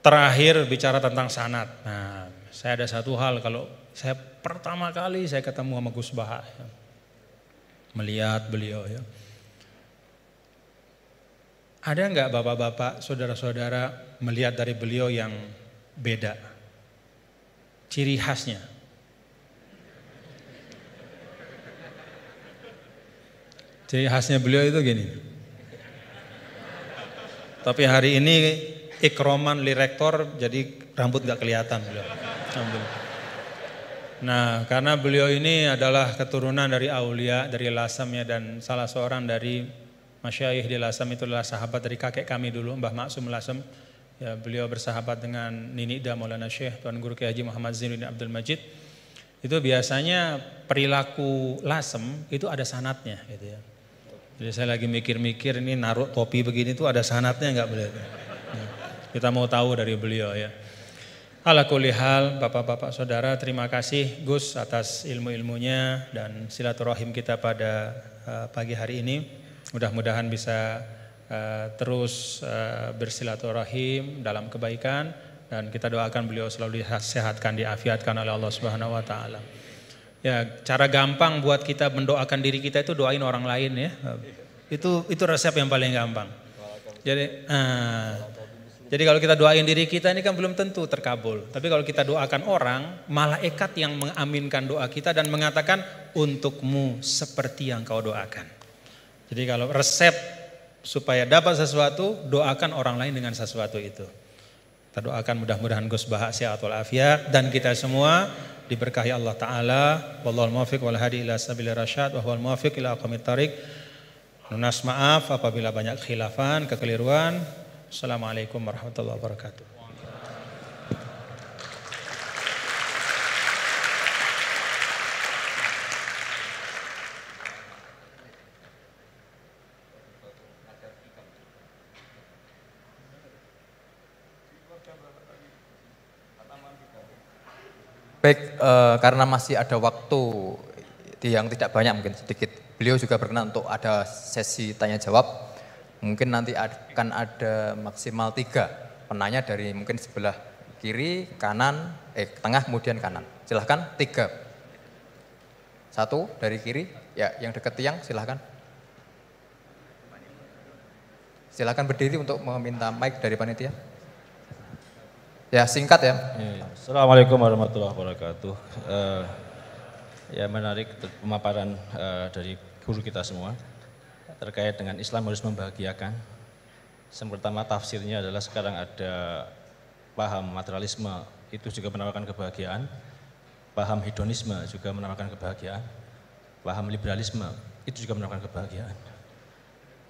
Terakhir bicara tentang sanat. Nah, saya ada satu hal kalau saya pertama kali saya ketemu sama Gus Baha ya. melihat beliau ya ada nggak bapak-bapak, saudara-saudara melihat dari beliau yang beda? Ciri khasnya. Ciri khasnya beliau itu gini. Tapi hari ini ikroman lirektor jadi rambut nggak kelihatan beliau. Nah, karena beliau ini adalah keturunan dari Aulia, dari Lasamnya dan salah seorang dari masyayikh di Lasem itu adalah sahabat dari kakek kami dulu Mbah Maksum Lasem. Ya, beliau bersahabat dengan Nini Da Maulana Syekh Tuan Guru Kiai Haji Muhammad Zinuddin Abdul Majid. Itu biasanya perilaku Lasem itu ada sanatnya gitu ya. Jadi saya lagi mikir-mikir ini naruh topi begini itu ada sanatnya enggak boleh. Ya. Kita mau tahu dari beliau ya. Ala kulihal, bapak-bapak saudara, terima kasih Gus atas ilmu-ilmunya dan silaturahim kita pada eh, pagi hari ini. Mudah-mudahan bisa uh, terus uh, bersilaturahim dalam kebaikan dan kita doakan beliau selalu disehatkan, diafiatkan oleh Allah Subhanahu wa taala. Ya, cara gampang buat kita mendoakan diri kita itu doain orang lain ya. Itu itu resep yang paling gampang. Jadi uh, jadi kalau kita doain diri kita ini kan belum tentu terkabul. Tapi kalau kita doakan orang, malaikat yang mengaminkan doa kita dan mengatakan untukmu seperti yang kau doakan. Jadi kalau resep supaya dapat sesuatu, doakan orang lain dengan sesuatu itu. Kita doakan mudah-mudahan Gus bahasya atau Afia dan kita semua diberkahi Allah taala. Wallahul muwaffiq wal hadi ila sabilir rasyad wa huwal muwaffiq ila aqwamit Nunas maaf apabila banyak khilafan, kekeliruan. Assalamualaikum warahmatullahi wabarakatuh. Baik, uh, eh, karena masih ada waktu yang tidak banyak mungkin sedikit. Beliau juga berkenan untuk ada sesi tanya jawab. Mungkin nanti akan ada maksimal tiga penanya dari mungkin sebelah kiri, kanan, eh tengah kemudian kanan. Silahkan tiga. Satu dari kiri, ya yang dekat tiang silahkan. Silahkan berdiri untuk meminta mic dari panitia. Ya singkat ya. Iya, iya. Assalamualaikum warahmatullahi wabarakatuh. Uh, ya menarik pemaparan uh, dari guru kita semua terkait dengan Islam harus membahagiakan. Yang pertama tafsirnya adalah sekarang ada paham materialisme itu juga menawarkan kebahagiaan, paham hedonisme juga menawarkan kebahagiaan, paham liberalisme itu juga menawarkan kebahagiaan.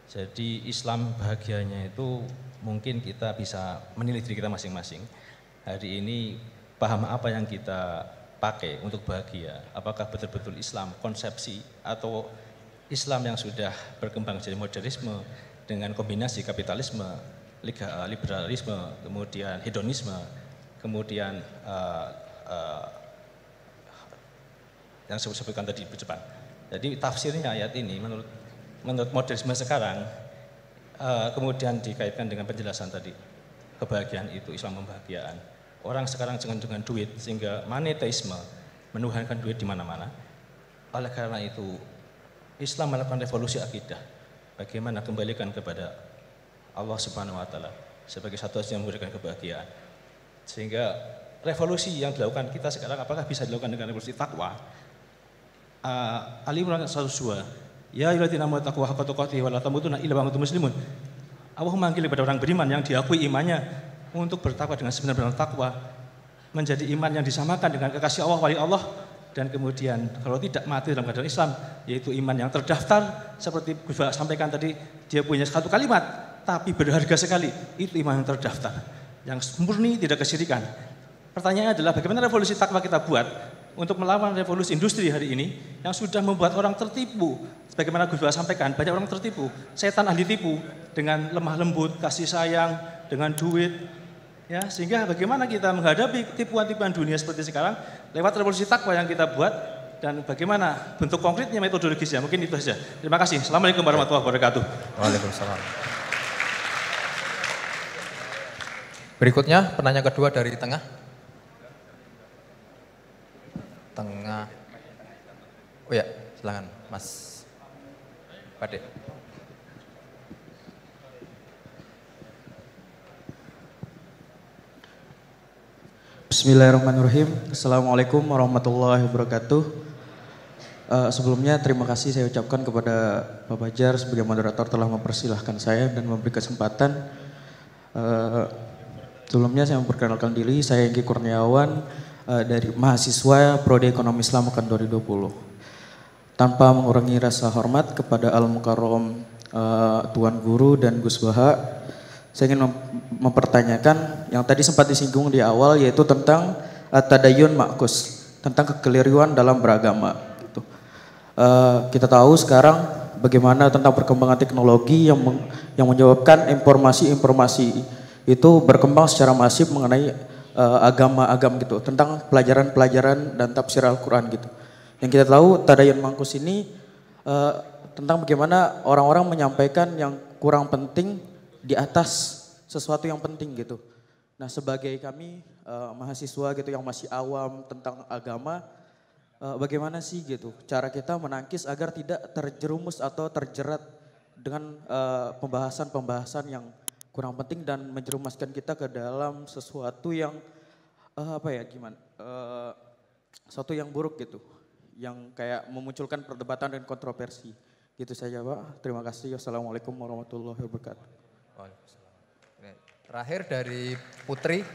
Jadi Islam bahagianya itu mungkin kita bisa menilai diri kita masing-masing hari ini paham apa yang kita pakai untuk bahagia? Apakah betul-betul Islam konsepsi atau Islam yang sudah berkembang jadi modernisme dengan kombinasi kapitalisme, eh, liberalisme, kemudian hedonisme, kemudian uh, uh, yang saya sebutkan tadi di depan. Jadi tafsirnya ayat ini menurut menurut modernisme sekarang uh, kemudian dikaitkan dengan penjelasan tadi kebahagiaan itu Islam pembahagiaan orang sekarang dengan dengan duit sehingga monetisme menuhankan duit di mana-mana. Oleh karena itu Islam melakukan revolusi akidah. Bagaimana kembalikan kepada Allah Subhanahu wa taala sebagai satu yang memberikan kebahagiaan. Sehingga revolusi yang dilakukan kita sekarang apakah bisa dilakukan dengan revolusi takwa? Ali ah, Ali Imran 102. Ya ayyuhalladzina amanu taqwa haqqa tuqatih wa la tamutunna illa wa antum muslimun. Allah memanggil kepada orang beriman yang diakui imannya untuk bertakwa dengan sebenar-benar takwa, menjadi iman yang disamakan dengan kekasih Allah, wali Allah, dan kemudian kalau tidak mati dalam keadaan Islam, yaitu iman yang terdaftar, seperti Gus sampaikan tadi, dia punya satu kalimat, tapi berharga sekali, itu iman yang terdaftar, yang murni tidak kesirikan. Pertanyaannya adalah bagaimana revolusi takwa kita buat untuk melawan revolusi industri hari ini yang sudah membuat orang tertipu. Sebagaimana Gus sampaikan, banyak orang tertipu. Setan ahli tipu dengan lemah lembut, kasih sayang, dengan duit, Ya, sehingga bagaimana kita menghadapi tipuan-tipuan dunia seperti sekarang lewat revolusi takwa yang kita buat dan bagaimana bentuk konkretnya metodologisnya. Mungkin itu saja. Terima kasih. Assalamualaikum warahmatullahi wabarakatuh. Waalaikumsalam. Berikutnya penanya kedua dari tengah. Tengah. Oh ya, silakan Mas Pade. Bismillahirrahmanirrahim. Assalamualaikum warahmatullahi wabarakatuh. Uh, sebelumnya terima kasih saya ucapkan kepada Pak Bajar sebagai moderator telah mempersilahkan saya dan memberi kesempatan. Uh, sebelumnya saya memperkenalkan diri, saya Egy Kurniawan uh, dari mahasiswa Prodi Ekonomi Islam Makan 2020. Tanpa mengurangi rasa hormat kepada Al Mukarram uh, Tuan Guru dan Gus Baha saya ingin mempertanyakan yang tadi sempat disinggung di awal yaitu tentang uh, tadayun makus tentang kekeliruan dalam beragama. Gitu. Uh, kita tahu sekarang bagaimana tentang perkembangan teknologi yang meng, yang menyebabkan informasi-informasi itu berkembang secara masif mengenai eh, agama-agama uh, gitu tentang pelajaran-pelajaran dan tafsir Al-Quran gitu. Yang kita tahu tadayun makus ini uh, tentang bagaimana orang-orang menyampaikan yang kurang penting di atas sesuatu yang penting gitu. Nah sebagai kami uh, mahasiswa gitu yang masih awam tentang agama, uh, bagaimana sih gitu cara kita menangkis agar tidak terjerumus atau terjerat dengan pembahasan pembahasan-pembahasan yang kurang penting dan menjerumaskan kita ke dalam sesuatu yang uh, apa ya gimana, uh, sesuatu yang buruk gitu, yang kayak memunculkan perdebatan dan kontroversi. Gitu saja Pak, terima kasih. Wassalamualaikum warahmatullahi wabarakatuh. Terakhir dari Putri.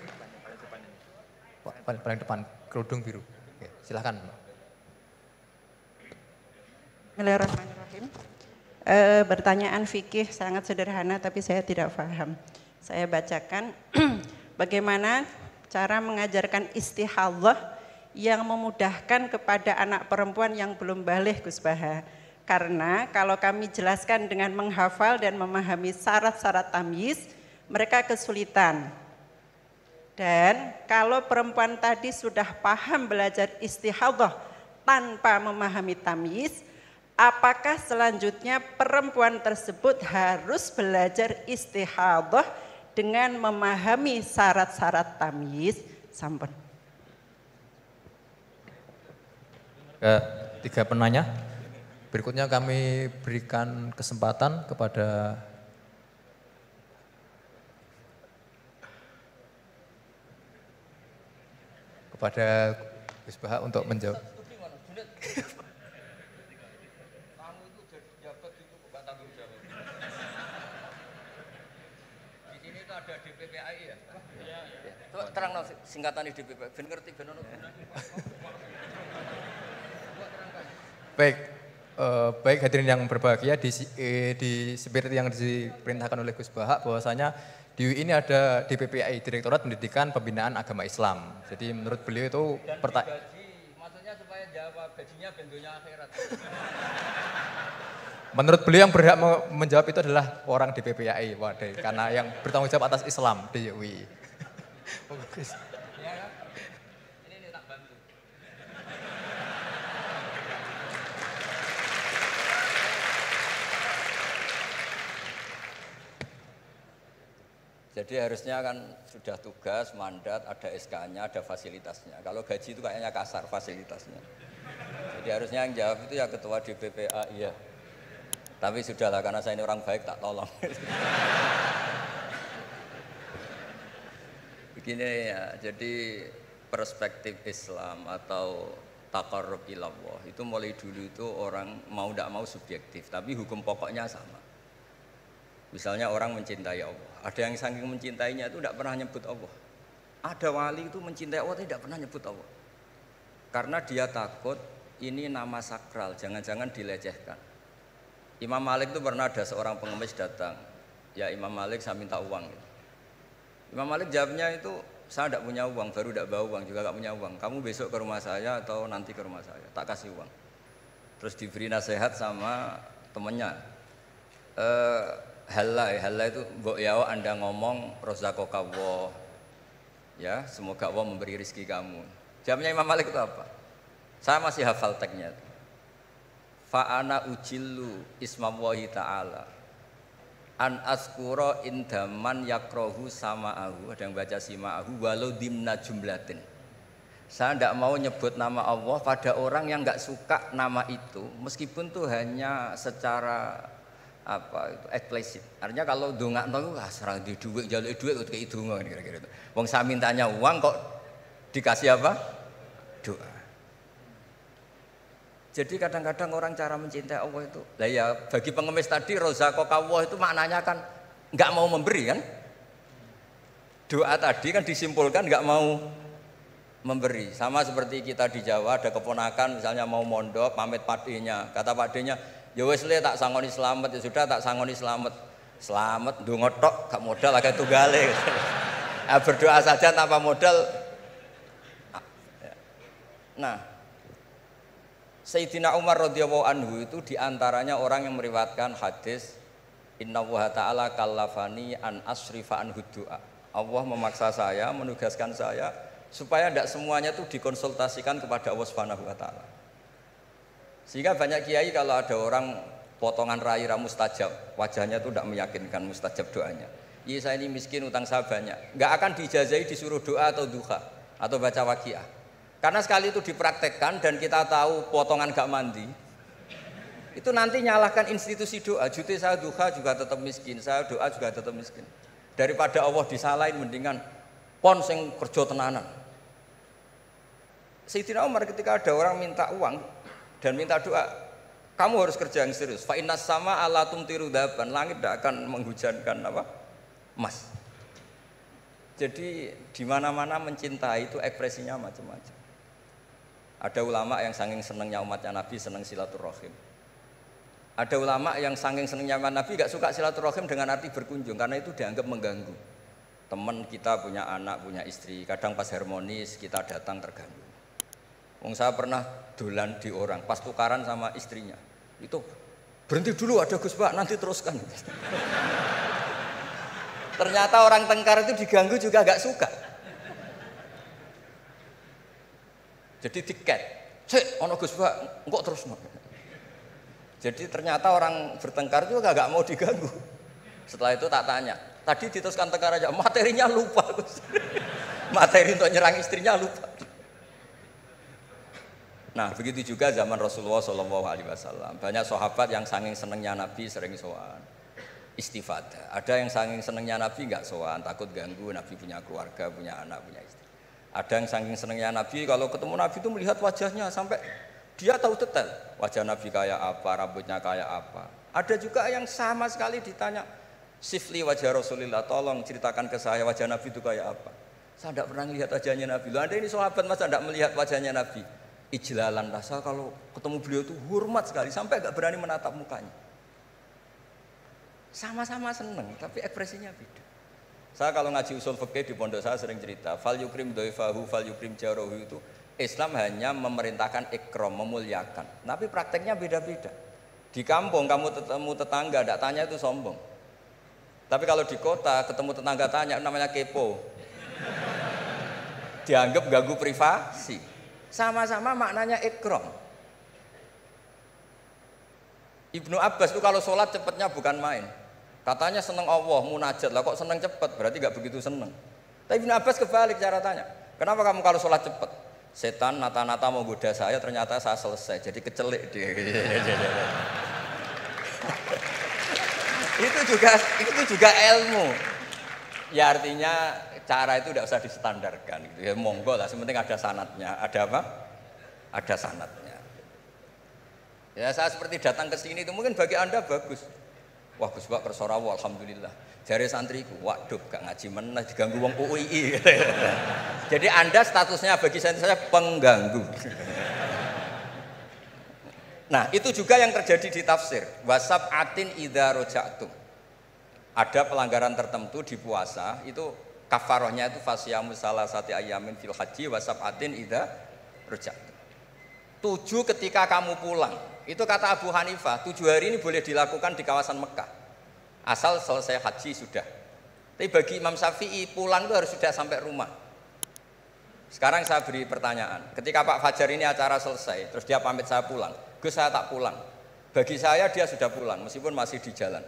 Paling depan, paling, depan kerudung biru. Oke, silakan. Bismillahirrahmanirrahim. E, pertanyaan fikih sangat sederhana tapi saya tidak paham. Saya bacakan bagaimana cara mengajarkan istihallah yang memudahkan kepada anak perempuan yang belum balik Gus Baha karena kalau kami jelaskan dengan menghafal dan memahami syarat-syarat tamyiz, mereka kesulitan. Dan kalau perempuan tadi sudah paham belajar istihadah tanpa memahami tamyiz, apakah selanjutnya perempuan tersebut harus belajar istihadah dengan memahami syarat-syarat tamyiz? Sampun. Ke tiga penanya. Berikutnya kami berikan kesempatan kepada kepada Gus Baha untuk menjawab. terang no, singkatan di DPP, ben ngerti ben ono Baik, Eh, baik hadirin yang berbahagia di, eh, di seperti yang diperintahkan oleh Gus Bahak bahwasanya di UI ini ada DPPI Direktorat Pendidikan Pembinaan Agama Islam. Jadi menurut beliau itu pertanyaan maksudnya supaya jawab gajinya bentuknya akhirat. menurut beliau yang berhak menjawab itu adalah orang DPPI, karena yang bertanggung jawab atas Islam di UI. Jadi harusnya kan sudah tugas, mandat, ada SK-nya, ada fasilitasnya. Kalau gaji itu kayaknya kasar fasilitasnya. Jadi harusnya yang jawab itu ya ketua DPPA, iya. Tapi sudahlah karena saya ini orang baik tak tolong. Begini ya, jadi perspektif Islam atau takarrub ilallah itu mulai dulu itu orang mau tidak mau subjektif, tapi hukum pokoknya sama. Misalnya orang mencintai Allah ada yang saking mencintainya itu tidak pernah nyebut Allah. Ada wali itu mencintai Allah tidak pernah nyebut Allah. Karena dia takut ini nama sakral, jangan-jangan dilecehkan. Imam Malik itu pernah ada seorang pengemis datang. Ya Imam Malik saya minta uang. Gitu. Imam Malik jawabnya itu saya tidak punya uang, baru tidak bawa uang, juga tidak punya uang. Kamu besok ke rumah saya atau nanti ke rumah saya, tak kasih uang. Terus diberi nasihat sama temannya. E, eh, hala hala itu mbok ya Anda ngomong rozakoka kawo Ya, semoga Allah memberi rizki kamu. jamnya Imam Malik itu apa? Saya masih hafal tagnya. Fa'ana ujilu ismawahi ta'ala An askuro indaman yakrohu sama ahu Ada yang baca sima ahu Walau dimna jumlatin Saya tidak mau nyebut nama Allah pada orang yang nggak suka nama itu Meskipun tuh hanya secara apa itu eksplisit. Artinya kalau dongak nol ah serang di duit jalur duit untuk itu kan kira-kira. Wong saya mintanya uang kok dikasih apa? Doa. Jadi kadang-kadang orang cara mencintai Allah itu, lah ya bagi pengemis tadi rozako Allah itu maknanya kan nggak mau memberi kan? Doa tadi kan disimpulkan nggak mau memberi. Sama seperti kita di Jawa ada keponakan misalnya mau mondok pamit padinya, kata padinya Ya wes le tak sangoni selamat ya sudah tak sangoni selamat. Selamat dungotok tok gak modal agak tunggale. nah, berdoa saja tanpa modal. Nah, Sayyidina Umar radhiyallahu anhu itu diantaranya orang yang meriwatkan hadis Inna wa ta'ala kallafani an asrifa an hudu'a Allah memaksa saya, menugaskan saya supaya tidak semuanya itu dikonsultasikan kepada Allah Subhanahu wa taala. Sehingga banyak kiai kalau ada orang potongan rai ramu mustajab, wajahnya itu tidak meyakinkan mustajab doanya. Iya saya ini miskin utang saya banyak, nggak akan dijazai disuruh doa atau duha atau baca wakiah. Karena sekali itu dipraktekkan dan kita tahu potongan gak mandi, itu nanti nyalahkan institusi doa. Jute saya duha juga tetap miskin, saya doa juga tetap miskin. Daripada Allah disalahin mendingan pon sing kerja tenanan. Sayyidina Umar ketika ada orang minta uang, dan minta doa. Kamu harus kerja yang serius. Fa sama ala tumtiru daban. Langit tidak akan menghujankan apa? Emas. Jadi di mana-mana mencintai itu ekspresinya macam-macam. Ada ulama yang saking senengnya umatnya Nabi seneng silaturahim. Ada ulama yang saking senengnya umat Nabi gak suka silaturahim dengan arti berkunjung karena itu dianggap mengganggu. Teman kita punya anak, punya istri, kadang pas harmonis kita datang terganggu. Wong saya pernah dolan di orang pas tukaran sama istrinya. Itu berhenti dulu ada Gus Pak, nanti teruskan. Ternyata orang tengkar itu diganggu juga agak suka. Jadi tiket. Cek, ono Gus Pak, kok terus. mau Jadi ternyata orang bertengkar itu agak mau diganggu. Setelah itu tak tanya. Tadi diteruskan tengkar aja, materinya lupa Materi untuk nyerang istrinya lupa. Nah, begitu juga zaman Rasulullah Shallallahu Alaihi Wasallam. Banyak sahabat yang saking senengnya Nabi sering soan istifadah. Ada yang saking senengnya Nabi nggak soan, takut ganggu Nabi punya keluarga, punya anak, punya istri. Ada yang saking senengnya Nabi, kalau ketemu Nabi itu melihat wajahnya sampai dia tahu detail wajah Nabi kayak apa, rambutnya kayak apa. Ada juga yang sama sekali ditanya, Sifli wajah Rasulullah, tolong ceritakan ke saya wajah Nabi itu kayak apa. Saya tidak pernah melihat wajahnya Nabi. Loh, ada ini sahabat masa tidak melihat wajahnya Nabi ijlalan rasa kalau ketemu beliau itu hormat sekali sampai gak berani menatap mukanya. Sama-sama seneng, tapi ekspresinya beda. Saya kalau ngaji usul fikih di pondok saya sering cerita, fal yukrim doifahu, fal yukrim jarohu itu Islam hanya memerintahkan ikram, memuliakan. Tapi prakteknya beda-beda. Di kampung kamu ketemu tetangga, tidak tanya itu sombong. Tapi kalau di kota ketemu tetangga tanya namanya kepo. Dianggap ganggu privasi. Sama-sama maknanya ikram. Ibnu Abbas itu kalau sholat cepatnya bukan main. Katanya seneng Allah, munajat lah kok seneng cepet, berarti gak begitu seneng. Tapi Ibnu Abbas kebalik cara tanya. Kenapa kamu kalau sholat cepat? Setan nata-nata mau goda saya, ternyata saya selesai. Jadi kecelik dia. itu juga itu juga ilmu. Ya artinya cara itu tidak usah distandarkan gitu ya monggo lah sementing ada sanatnya ada apa ada sanatnya ya saya seperti datang ke sini itu mungkin bagi anda bagus wah Gus Pak Persorawo alhamdulillah jari santriku waduh gak ngaji mana diganggu wong UI jadi anda statusnya bagi santri saya pengganggu nah itu juga yang terjadi di tafsir wasab atin idha rojaktum ada pelanggaran tertentu di puasa itu kafarohnya itu fasyamu salah sati ayamin fil haji wasabatin ida rujak tujuh ketika kamu pulang itu kata Abu Hanifah tujuh hari ini boleh dilakukan di kawasan Mekah asal selesai haji sudah tapi bagi Imam Syafi'i pulang itu harus sudah sampai rumah sekarang saya beri pertanyaan ketika Pak Fajar ini acara selesai terus dia pamit saya pulang Gus saya tak pulang bagi saya dia sudah pulang meskipun masih di jalan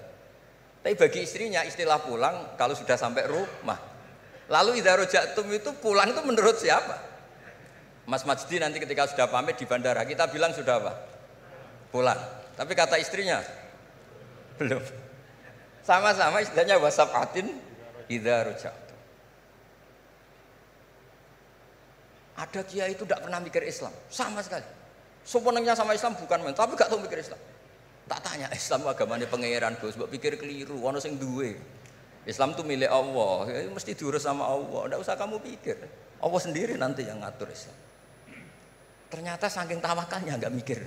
tapi bagi istrinya istilah pulang kalau sudah sampai rumah Lalu idharo jatum itu pulang itu menurut siapa? Mas Majdi nanti ketika sudah pamit di bandara kita bilang sudah apa? Pulang. Tapi kata istrinya belum. Sama-sama istilahnya whatsapp atin, idharo jatum. Ada kiai itu tidak pernah mikir Islam sama sekali. Sepenuhnya sama Islam bukan main, tapi gak tahu mikir Islam. Tak tanya Islam agamanya pangeran Gus, pikir keliru, ono sing duwe. Islam itu milik Allah, ya, mesti diurus sama Allah. Tidak usah kamu pikir, Allah sendiri nanti yang ngatur Islam. Ternyata saking tawakalnya nggak mikir.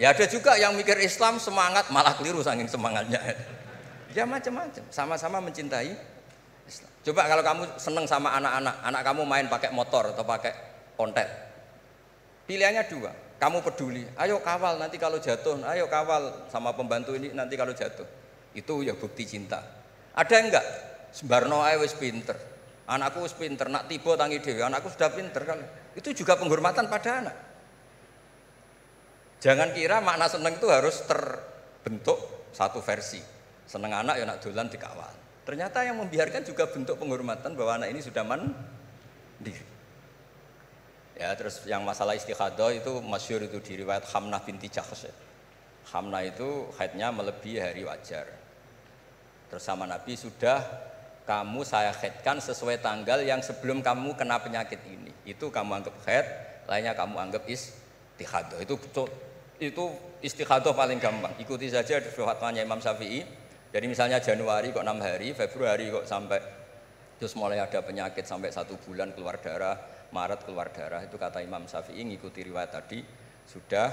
Ya ada juga yang mikir Islam semangat malah keliru saking semangatnya. Ya macam-macam, sama-sama mencintai Islam. Coba kalau kamu seneng sama anak-anak, anak kamu main pakai motor atau pakai ontel. Pilihannya dua, kamu peduli, ayo kawal nanti kalau jatuh, ayo kawal sama pembantu ini nanti kalau jatuh itu ya bukti cinta. Ada enggak? Sembarno ae wis pinter. Anakku wis pinter, nak tiba tangi dhewe, anakku sudah pinter kan. Itu juga penghormatan pada anak. Jangan kira makna seneng itu harus terbentuk satu versi. Seneng anak ya nak dolan dikawal. Ternyata yang membiarkan juga bentuk penghormatan bahwa anak ini sudah mandiri. Ya, terus yang masalah istikhadah itu masyur itu di riwayat Hamnah binti Jahsyah. Hamnah itu haidnya melebihi hari wajar terus sama Nabi sudah kamu saya khaitkan sesuai tanggal yang sebelum kamu kena penyakit ini. Itu kamu anggap khair, lainnya kamu anggap istihadah. Itu itu istihadah paling gampang. Ikuti saja fatwanya Imam Syafi'i. Jadi misalnya Januari kok enam hari, Februari kok sampai terus mulai ada penyakit sampai satu bulan keluar darah, Maret keluar darah itu kata Imam Syafi'i ngikuti riwayat tadi sudah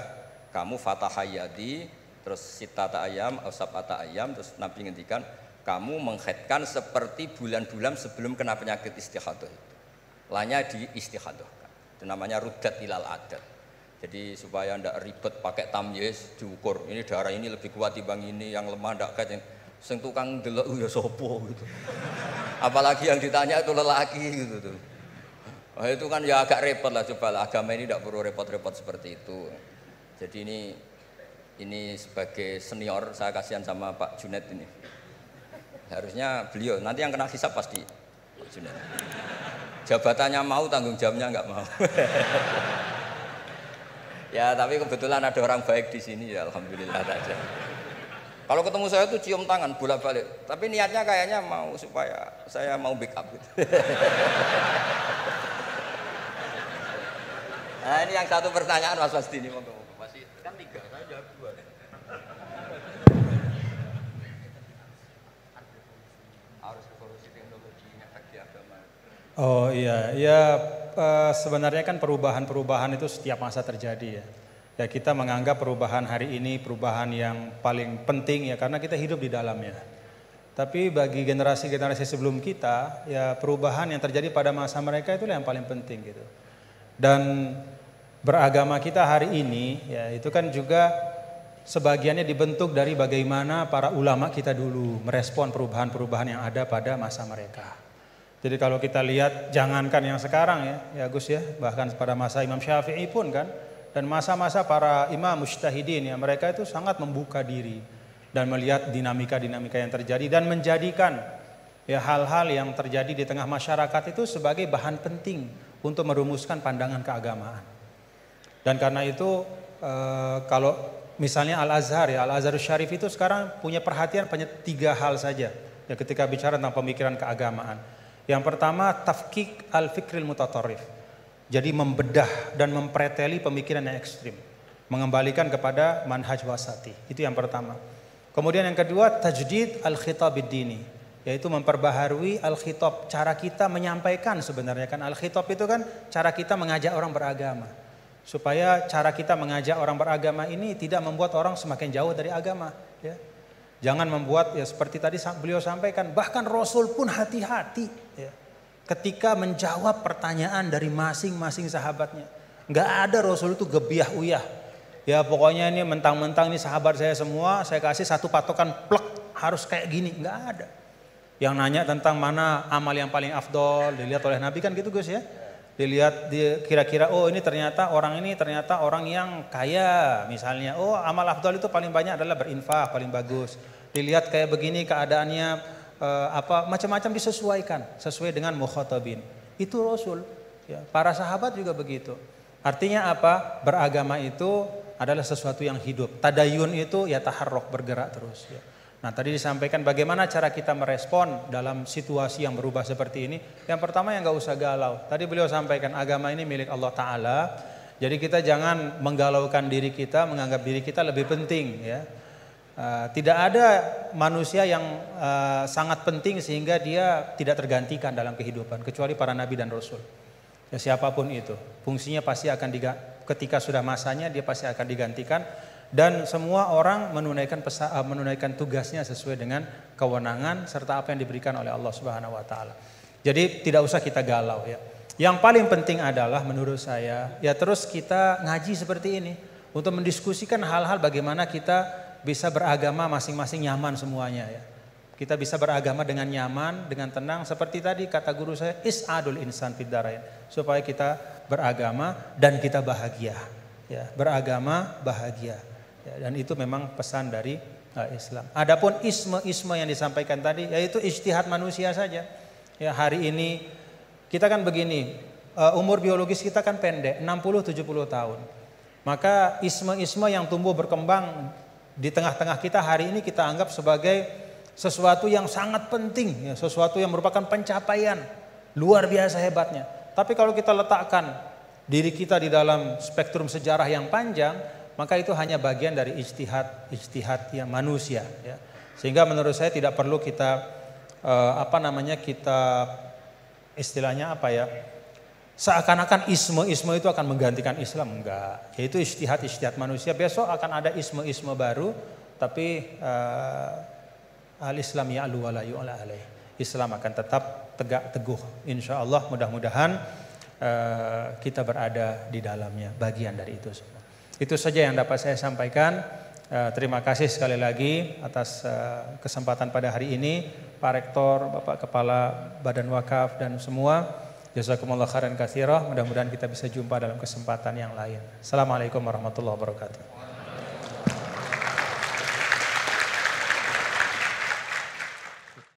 kamu fatahayadi terus sitata ayam, usapata ayam terus Nabi ngendikan kamu mengkhetkan seperti bulan-bulan sebelum kena penyakit istihadah itu. lainnya di istihadah. Itu namanya rudat ilal adat. Jadi supaya tidak ribet pakai tamyiz diukur. Ini darah ini lebih kuat dibanding ini, yang lemah tidak kait. Sing tukang delok ya sopo gitu. Apalagi yang ditanya itu lelaki gitu tuh. Nah, itu kan ya agak repot lah coba lah. agama ini tidak perlu repot-repot seperti itu. Jadi ini ini sebagai senior saya kasihan sama Pak Junet ini. Harusnya beliau. Nanti yang kena hisap pasti. Jabatannya mau, tanggung jawabnya nggak mau. ya tapi kebetulan ada orang baik di sini ya alhamdulillah saja. Kalau ketemu saya tuh cium tangan bolak balik. Tapi niatnya kayaknya mau supaya saya mau backup gitu. nah ini yang satu pertanyaan Mas Pasti ini mau Masih kan tiga, saya jawab dua. Oh iya, ya eh, sebenarnya kan perubahan-perubahan itu setiap masa terjadi ya. Ya kita menganggap perubahan hari ini perubahan yang paling penting ya karena kita hidup di dalamnya. Tapi bagi generasi-generasi sebelum kita ya perubahan yang terjadi pada masa mereka itu yang paling penting gitu. Dan beragama kita hari ini ya itu kan juga sebagiannya dibentuk dari bagaimana para ulama kita dulu merespon perubahan-perubahan yang ada pada masa mereka. Jadi kalau kita lihat jangankan yang sekarang ya, ya Gus ya, bahkan pada masa Imam Syafi'i pun kan dan masa-masa para imam mustahidin ya, mereka itu sangat membuka diri dan melihat dinamika-dinamika yang terjadi dan menjadikan ya hal-hal yang terjadi di tengah masyarakat itu sebagai bahan penting untuk merumuskan pandangan keagamaan. Dan karena itu e, kalau misalnya Al-Azhar ya, Al-Azhar Syarif itu sekarang punya perhatian hanya tiga hal saja ya ketika bicara tentang pemikiran keagamaan. Yang pertama tafkik al-fikril mutatarif. Jadi membedah dan mempreteli pemikiran yang ekstrim. Mengembalikan kepada manhaj wasati. Itu yang pertama. Kemudian yang kedua tajdid al khitab dini. Yaitu memperbaharui al-khitab. Cara kita menyampaikan sebenarnya kan. Al-khitab itu kan cara kita mengajak orang beragama. Supaya cara kita mengajak orang beragama ini tidak membuat orang semakin jauh dari agama. Ya. Jangan membuat ya seperti tadi beliau sampaikan bahkan Rasul pun hati-hati ya, ketika menjawab pertanyaan dari masing-masing sahabatnya. Nggak ada Rasul itu gebiah uyah. Ya pokoknya ini mentang-mentang ini sahabat saya semua saya kasih satu patokan plek harus kayak gini nggak ada. Yang nanya tentang mana amal yang paling afdol dilihat oleh Nabi kan gitu Gus ya dilihat di, kira-kira oh ini ternyata orang ini ternyata orang yang kaya misalnya oh amal afdal itu paling banyak adalah berinfak paling bagus dilihat kayak begini keadaannya eh, apa macam-macam disesuaikan sesuai dengan mukhatabin itu rasul ya para sahabat juga begitu artinya apa beragama itu adalah sesuatu yang hidup tadayun itu ya taharrok bergerak terus ya Nah tadi disampaikan bagaimana cara kita merespon dalam situasi yang berubah seperti ini. Yang pertama yang nggak usah galau. Tadi beliau sampaikan agama ini milik Allah Ta'ala. Jadi kita jangan menggalaukan diri kita, menganggap diri kita lebih penting ya. Eh, tidak ada manusia yang eh, sangat penting sehingga dia tidak tergantikan dalam kehidupan kecuali para nabi dan rasul. Ya siapapun itu, fungsinya pasti akan diga ketika sudah masanya dia pasti akan digantikan dan semua orang menunaikan pesa, eh, menunaikan tugasnya sesuai dengan kewenangan serta apa yang diberikan oleh Allah Subhanahu wa taala. Jadi tidak usah kita galau ya. Yang paling penting adalah menurut saya ya terus kita ngaji seperti ini untuk mendiskusikan hal-hal bagaimana kita bisa beragama masing-masing nyaman semuanya ya. Kita bisa beragama dengan nyaman, dengan tenang seperti tadi kata guru saya is adul insan fidarain supaya kita beragama dan kita bahagia ya, beragama bahagia dan itu memang pesan dari eh, Islam. Adapun isme-isme yang disampaikan tadi yaitu ijtihad manusia saja. Ya hari ini kita kan begini, eh, umur biologis kita kan pendek, 60 70 tahun. Maka isme-isme yang tumbuh berkembang di tengah-tengah kita hari ini kita anggap sebagai sesuatu yang sangat penting, ya, sesuatu yang merupakan pencapaian luar biasa hebatnya. Tapi kalau kita letakkan diri kita di dalam spektrum sejarah yang panjang, maka itu hanya bagian dari ijtihad ijtihad ya manusia ya. Sehingga menurut saya tidak perlu kita uh, apa namanya kita istilahnya apa ya? Seakan-akan isme-isme itu akan menggantikan Islam enggak. Yaitu ijtihad-ijtihad manusia. Besok akan ada isme-isme baru tapi uh, al-Islam ya alu ala alaih. Islam akan tetap tegak teguh. Insya Allah mudah-mudahan uh, kita berada di dalamnya, bagian dari itu. Itu saja yang dapat saya sampaikan. Eh, terima kasih sekali lagi atas eh, kesempatan pada hari ini, Pak Rektor, Bapak Kepala Badan Wakaf dan semua. Jazakumullah khairan katsirah. Mudah-mudahan kita bisa jumpa dalam kesempatan yang lain. Assalamualaikum warahmatullahi wabarakatuh.